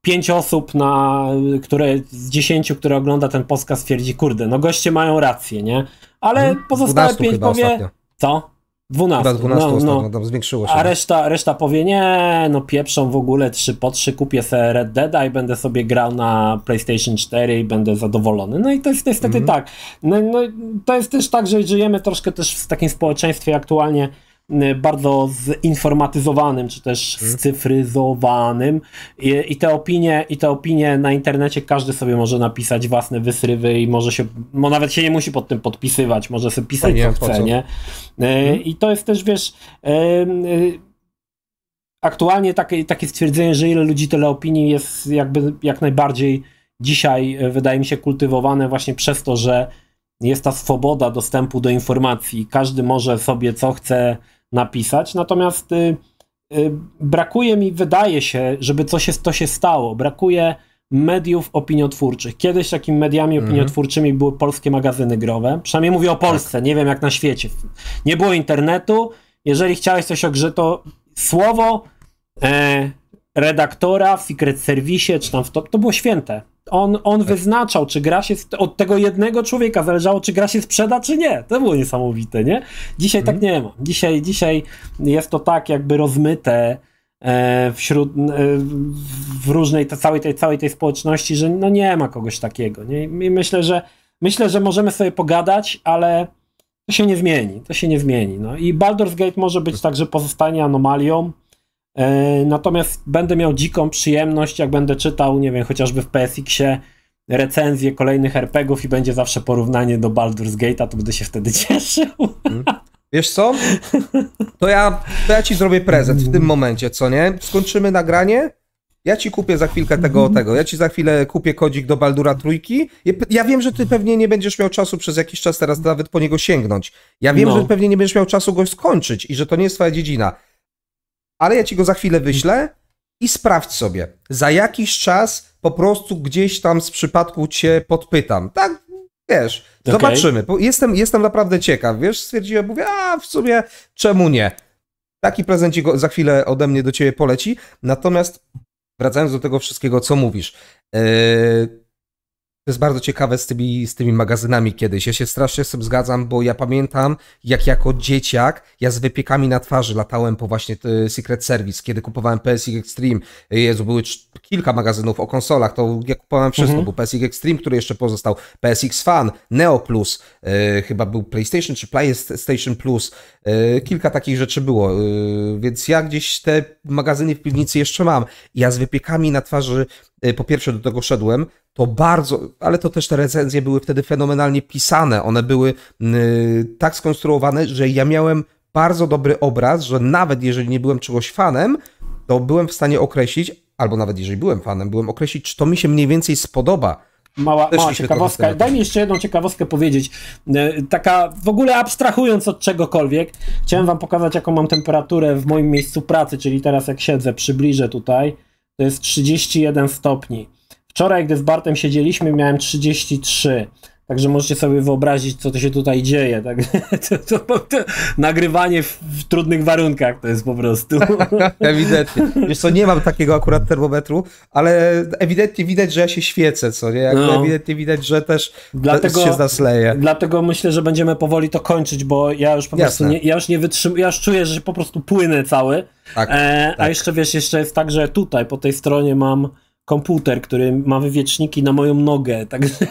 pięć osób, na, które z dziesięciu, które ogląda ten podcast, stwierdzi, kurde, no goście mają rację, nie? Ale mhm. pozostałe pięć powie, ostatnio. co? 12. 12 no, no, zwiększyło się. A reszta, reszta powie, nie, no pieprzą w ogóle 3 po 3, kupię sobie Red Dead i będę sobie grał na PlayStation 4 i będę zadowolony. No i to jest niestety mm -hmm. tak. No, no, to jest też tak, że żyjemy troszkę też w takim społeczeństwie aktualnie, Y, bardzo zinformatyzowanym, czy też mhm. scyfryzowanym I, i te opinie, i te opinie na internecie każdy sobie może napisać własne wysrywy i może się, bo nawet się nie musi pod tym podpisywać, może sobie pisać tak, nie, co chce, nie? Y, mhm. I to jest też, wiesz, y, aktualnie takie, takie stwierdzenie, że ile ludzi tyle opinii jest jakby jak najbardziej dzisiaj e, wydaje mi się kultywowane właśnie przez to, że jest ta swoboda dostępu do informacji. Każdy może sobie co chce napisać. Natomiast y, y, brakuje mi, wydaje się, żeby coś się, to się stało. Brakuje mediów opiniotwórczych. Kiedyś takimi mediami mhm. opiniotwórczymi były polskie magazyny growe. Przynajmniej mówię o tak. Polsce, tak. nie wiem jak na świecie. Nie było internetu. Jeżeli chciałeś coś o grze, to słowo e, redaktora w Secret Service czy tam w to, to było święte. On, on wyznaczał, czy gra się od tego jednego człowieka zależało, czy gra się sprzeda, czy nie. To było niesamowite, nie? Dzisiaj mm. tak mhm. nie ma. Dzisiaj, dzisiaj jest to tak jakby rozmyte e, wśród, e, w różnej całej, tej, całej tej społeczności, że no nie ma kogoś takiego. Nie? I myślę, że myślę, że możemy sobie pogadać, ale to się nie zmieni. To się nie zmieni. No. I Baldur's Gate może być tak, że pozostanie anomalią. E, natomiast będę miał dziką przyjemność, jak będę czytał, nie wiem, chociażby w PSX-ie recenzje kolejnych RPGów i będzie zawsze porównanie do Baldur's Gate'a, to będę się wtedy cieszył. Wiesz co? To ja, to ja ci zrobię prezent w tym mm. momencie, co nie? Skończymy nagranie. Ja ci kupię za chwilkę tego, mhm. tego. Ja ci za chwilę kupię kodzik do Baldura Trójki. Ja wiem, że ty pewnie nie będziesz miał czasu przez jakiś czas teraz nawet po niego sięgnąć. Ja wiem, no. że pewnie nie będziesz miał czasu go skończyć i że to nie jest twoja dziedzina ale ja ci go za chwilę wyślę i sprawdź sobie. Za jakiś czas po prostu gdzieś tam z przypadku cię podpytam. Tak, wiesz, okay. zobaczymy. Jestem, jestem naprawdę ciekaw, wiesz, stwierdziłem, mówię, a w sumie czemu nie? Taki go za chwilę ode mnie do ciebie poleci. Natomiast wracając do tego wszystkiego, co mówisz. Yy to jest bardzo ciekawe z tymi, z tymi magazynami kiedyś. Ja się strasznie z tym zgadzam, bo ja pamiętam, jak jako dzieciak ja z wypiekami na twarzy latałem po właśnie e, Secret Service, kiedy kupowałem PSX Extreme. E, Jezu, były kilka magazynów o konsolach, to ja kupowałem wszystko. Mhm. Był PSX Extreme, który jeszcze pozostał, PSX Fan, Neo Plus, yy, chyba był PlayStation czy PlayStation Plus, E, kilka takich rzeczy było, e, więc ja gdzieś te magazyny w piwnicy jeszcze mam. Ja z wypiekami na twarzy e, po pierwsze do tego szedłem, to bardzo, ale to też te recenzje były wtedy fenomenalnie pisane. One były tak skonstruowane, że ja miałem bardzo dobry obraz, że nawet jeżeli nie byłem czegoś fanem, to byłem w stanie określić, albo nawet jeżeli byłem fanem, byłem określić, czy to mi się mniej więcej spodoba mała, mała ciekawostka. Daj mi jeszcze jedną ciekawostkę powiedzieć. E, taka w ogóle abstrahując od czegokolwiek, chciałem wam pokazać, jaką mam temperaturę w moim miejscu pracy, czyli teraz jak siedzę, przybliżę tutaj, to jest 31 stopni. Wczoraj, gdy z Bartem siedzieliśmy, miałem 33. Także możecie sobie wyobrazić, co to się tutaj dzieje. Tak? To, to, to, to nagrywanie w, w, trudnych warunkach to jest po prostu. ewidentnie. Wiesz co, nie mam takiego akurat termometru, ale ewidentnie widać, że ja się świecę, co nie? Jakby no. Ewidentnie widać, że też dlatego, się z nas leje. Dlatego myślę, że będziemy powoli to kończyć, bo ja już po Jasne. prostu nie, ja już nie wytrzymuję, ja już czuję, że po prostu płynę cały. Tak, e, tak. A jeszcze wiesz, jeszcze jest tak, że tutaj po tej stronie mam komputer, który ma wywieczniki na moją nogę, także...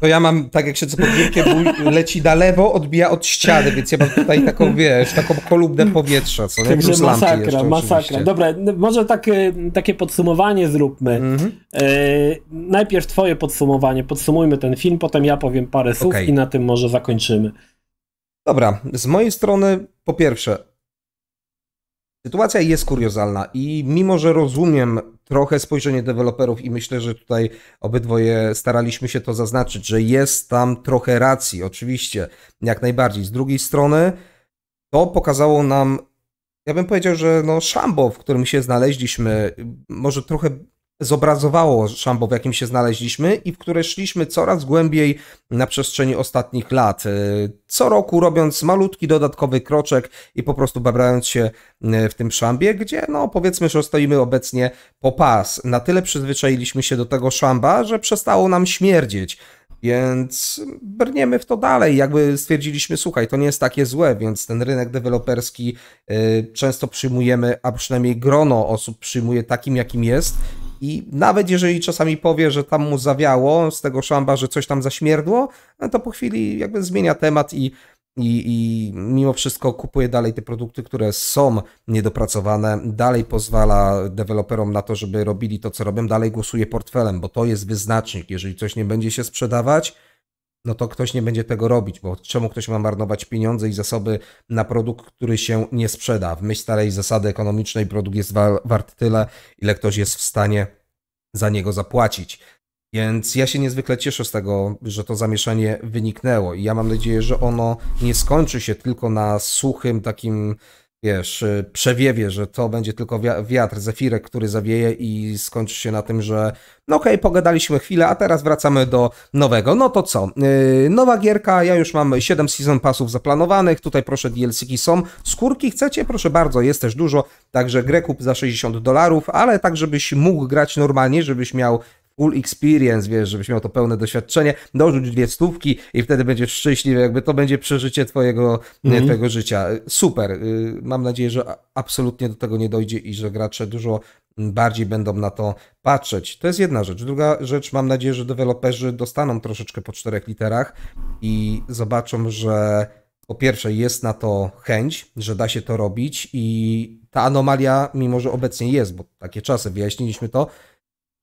To ja mam, tak jak się pod biurkiem, leci na lewo, odbija od ściany, więc ja mam tutaj taką, wiesz, taką kolumnę powietrza, co nie? Plus masakra, masakra. Oczywiście. Dobra, może tak, y, takie podsumowanie zróbmy. E, najpierw twoje podsumowanie, podsumujmy ten film, potem ja powiem parę słów okay. i na tym może zakończymy. Dobra, z mojej strony po pierwsze, Sytuacja jest kuriozalna i mimo, że rozumiem trochę spojrzenie deweloperów i myślę, że tutaj obydwoje staraliśmy się to zaznaczyć, że jest tam trochę racji, oczywiście, jak najbardziej. Z drugiej strony to pokazało nam, ja bym powiedział, że no szambo, w którym się znaleźliśmy, może trochę zobrazowało szambo, w jakim się znaleźliśmy i w które szliśmy coraz głębiej na przestrzeni ostatnich lat. E, co roku robiąc malutki dodatkowy kroczek i po prostu babrając się e, w tym szambie, gdzie no powiedzmy, że stoimy obecnie po pas. Na tyle przyzwyczailiśmy się do tego szamba, że przestało nam śmierdzieć. Więc brniemy w to dalej. Jakby stwierdziliśmy, słuchaj, to nie jest takie złe, więc ten rynek deweloperski y, często przyjmujemy, a przynajmniej grono osób przyjmuje takim, jakim jest i nawet jeżeli czasami powie, że tam mu zawiało z tego szamba, że coś tam zaśmierdło, no to po chwili jakby zmienia temat i, i, i mimo wszystko kupuje dalej te produkty, które są niedopracowane, dalej pozwala deweloperom na to, żeby robili to, co robią, dalej głosuje portfelem, bo to jest wyznacznik. Jeżeli coś nie będzie się sprzedawać, no to ktoś nie będzie tego robić, bo czemu ktoś ma marnować pieniądze i zasoby na produkt, który się nie sprzeda? W myśl starej zasady ekonomicznej produkt jest wa wart tyle, ile ktoś jest w stanie za niego zapłacić. Więc ja się niezwykle cieszę z tego, że to zamieszanie wyniknęło i ja mam nadzieję, że ono nie skończy się tylko na suchym takim wiesz, y, przewiewie, że to będzie tylko wiatr, zefirek, który zawieje i skończy się na tym, że no okej, okay, pogadaliśmy chwilę, a teraz wracamy do nowego. No to co? Y, nowa gierka, ja już mam 7 season passów zaplanowanych, tutaj proszę DLC-ki są. Skórki chcecie? Proszę bardzo, jest też dużo, także grę kup za 60 dolarów, ale tak, żebyś mógł grać normalnie, żebyś miał full experience, wiesz, żebyś miał to pełne doświadczenie, dorzuć dwie stówki i wtedy będziesz szczęśliwy, jakby to będzie przeżycie twojego, mm -hmm. twojego życia. E, super, e, mam nadzieję, że absolutnie do tego nie dojdzie i że gracze dużo bardziej będą na to patrzeć. To jest jedna rzecz. Druga rzecz, mam nadzieję, że deweloperzy dostaną troszeczkę po czterech literach i zobaczą, że po pierwsze jest na to chęć, że da się to robić i ta anomalia, mimo że obecnie jest, bo takie czasy, wyjaśniliśmy to,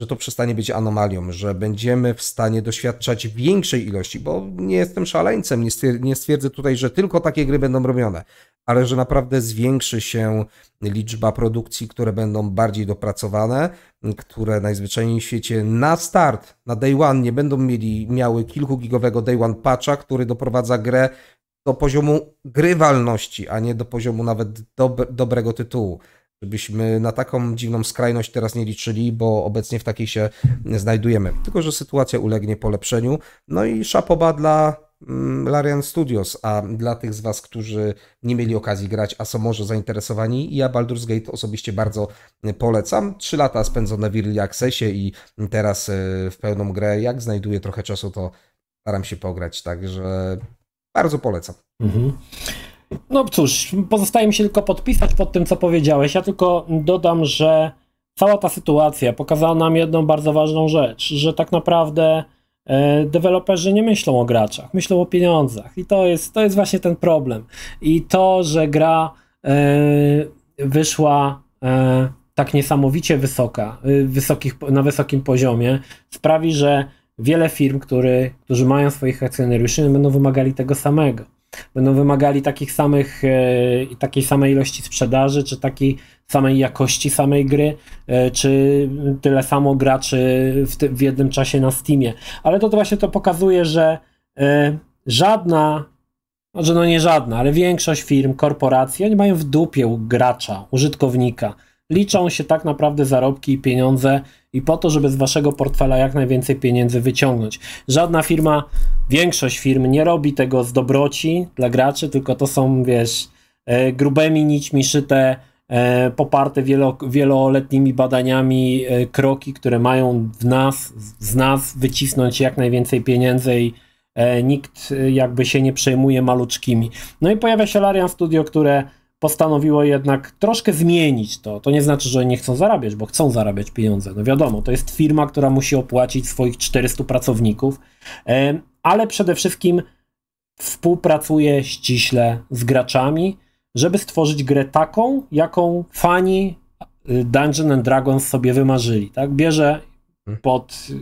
że to przestanie być anomalią, że będziemy w stanie doświadczać większej ilości, bo nie jestem szaleńcem, nie stwierdzę tutaj, że tylko takie gry będą robione, ale że naprawdę zwiększy się liczba produkcji, które będą bardziej dopracowane, które najzwyczajniej w świecie na start, na day one nie będą mieli, miały kilkugigowego day one patcha, który doprowadza grę do poziomu grywalności, a nie do poziomu nawet dob dobrego tytułu żebyśmy na taką dziwną skrajność teraz nie liczyli, bo obecnie w takiej się znajdujemy. Tylko, że sytuacja ulegnie polepszeniu. No i szapoba dla mm, Larian Studios, a dla tych z Was, którzy nie mieli okazji grać, a są może zainteresowani, ja Baldur's Gate osobiście bardzo polecam. Trzy lata spędzone w Early Accessie i teraz e, w pełną grę. Jak znajduję trochę czasu, to staram się pograć, także bardzo polecam. Mhm. No cóż, pozostaje mi się tylko podpisać pod tym, co powiedziałeś. Ja tylko dodam, że cała ta sytuacja pokazała nam jedną bardzo ważną rzecz, że tak naprawdę e, deweloperzy nie myślą o graczach, myślą o pieniądzach. I to jest, to jest właśnie ten problem. I to, że gra e, wyszła e, tak niesamowicie wysoka, wysokich, na wysokim poziomie, sprawi, że wiele firm, który, którzy mają swoich akcjonariuszy, będą wymagali tego samego będą wymagali takich samych, e, takiej samej ilości sprzedaży, czy takiej samej jakości samej gry, e, czy tyle samo graczy w, w jednym czasie na Steamie. Ale to, to właśnie to pokazuje, że e, żadna może znaczy, no nie żadna, ale większość firm, korporacji, oni mają w dupie gracza, użytkownika liczą się tak naprawdę zarobki i pieniądze i po to, żeby z waszego portfela jak najwięcej pieniędzy wyciągnąć. Żadna firma, większość firm nie robi tego z dobroci dla graczy, tylko to są, wiesz, e, grubymi nićmi szyte, e, poparte wielo, wieloletnimi badaniami e, kroki, które mają w nas, z nas wycisnąć jak najwięcej pieniędzy i nikt jakby się nie przejmuje maluczkimi. No i pojawia się Larian Studio, które postanowiło jednak troszkę zmienić to. To nie znaczy, że nie chcą zarabiać, bo chcą zarabiać pieniądze. No wiadomo, to jest firma, która musi opłacić swoich 400 pracowników, e, ale przede wszystkim współpracuje ściśle z graczami, żeby stworzyć grę taką, jaką fani y, Dungeon and Dragons sobie wymarzyli. Tak? Bierze mhm. pod y,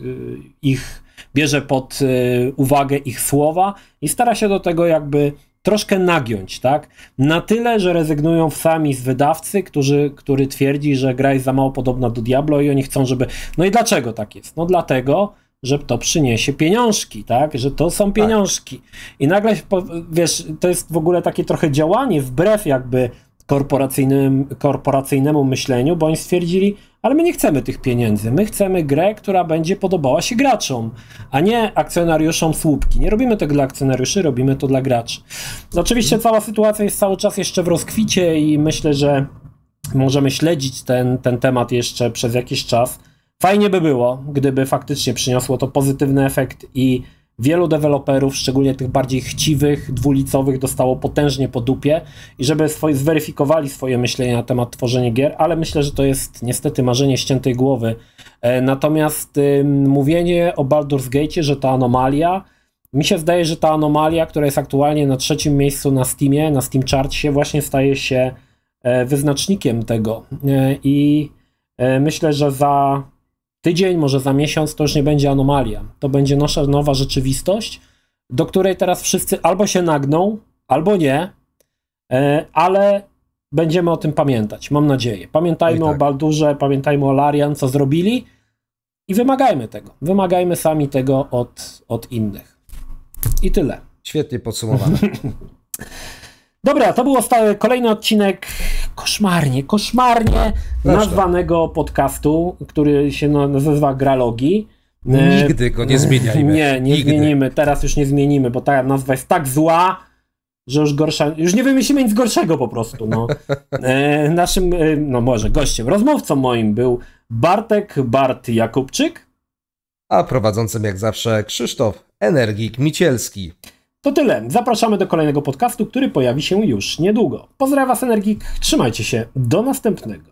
ich, bierze pod y, uwagę ich słowa i stara się do tego jakby troszkę nagiąć, tak? Na tyle, że rezygnują sami z wydawcy, którzy, który twierdzi, że gra jest za mało podobna do Diablo i oni chcą, żeby... No i dlaczego tak jest? No dlatego, że to przyniesie pieniążki, tak? Że to są tak. pieniążki. Tak. I nagle, wiesz, to jest w ogóle takie trochę działanie wbrew jakby korporacyjnym, korporacyjnemu myśleniu, bo oni stwierdzili, ale my nie chcemy tych pieniędzy. My chcemy grę, która będzie podobała się graczom, a nie akcjonariuszom słupki. Nie robimy tego dla akcjonariuszy, robimy to dla graczy. Oczywiście mhm. cała sytuacja jest cały czas jeszcze w rozkwicie i myślę, że możemy śledzić ten, ten temat jeszcze przez jakiś czas. Fajnie by było, gdyby faktycznie przyniosło to pozytywny efekt i wielu deweloperów, szczególnie tych bardziej chciwych, dwulicowych, dostało potężnie po dupie i żeby swoje, zweryfikowali swoje myślenie na temat tworzenia gier, ale myślę, że to jest niestety marzenie ściętej głowy. E, natomiast ym, mówienie o Baldur's Gate, że ta anomalia, mi się zdaje, że ta anomalia, która jest aktualnie na trzecim miejscu na Steamie, na Steam Chartsie, właśnie staje się e, wyznacznikiem tego. E, I myślę, że za tydzień, może za miesiąc to już nie będzie anomalia. To będzie nasza nowa rzeczywistość, do której teraz wszyscy albo się nagną, albo nie, e, ale będziemy o tym pamiętać, mam nadzieję. Pamiętajmy tak. o Baldurze, pamiętajmy o Larian, co zrobili i wymagajmy tego. Wymagajmy sami tego od, od innych. I tyle. Świetnie podsumowane. Dobra, to był kolejny odcinek koszmarnie, koszmarnie Proszę. Tak, nazwanego podcastu, który się nazywa Gralogi. E, Nigdy go nie zmieniajmy. Nie, nie Nigdy. zmienimy. Teraz już nie zmienimy, bo ta nazwa jest tak zła, że już gorsza, już nie wymyślimy nic gorszego po prostu. No. E, naszym, e, no może gościem, rozmówcą moim był Bartek Bart Jakubczyk. A prowadzącym jak zawsze Krzysztof Energik Micielski. To tyle. Zapraszamy do kolejnego podcastu, który pojawi się już niedługo. Pozdrawiam Was, Energik. Trzymajcie się. Do następnego.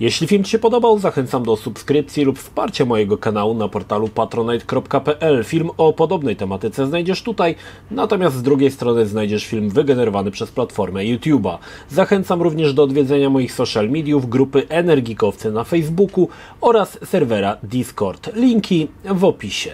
Jeśli film Ci się podobał, zachęcam do subskrypcji lub wsparcia mojego kanału na portalu patronite.pl. Film o podobnej tematyce znajdziesz tutaj, natomiast z drugiej strony znajdziesz film wygenerowany przez platformę YouTube'a. Zachęcam również do odwiedzenia moich social mediów, grupy Energikowcy na Facebooku oraz serwera Discord. Linki w opisie.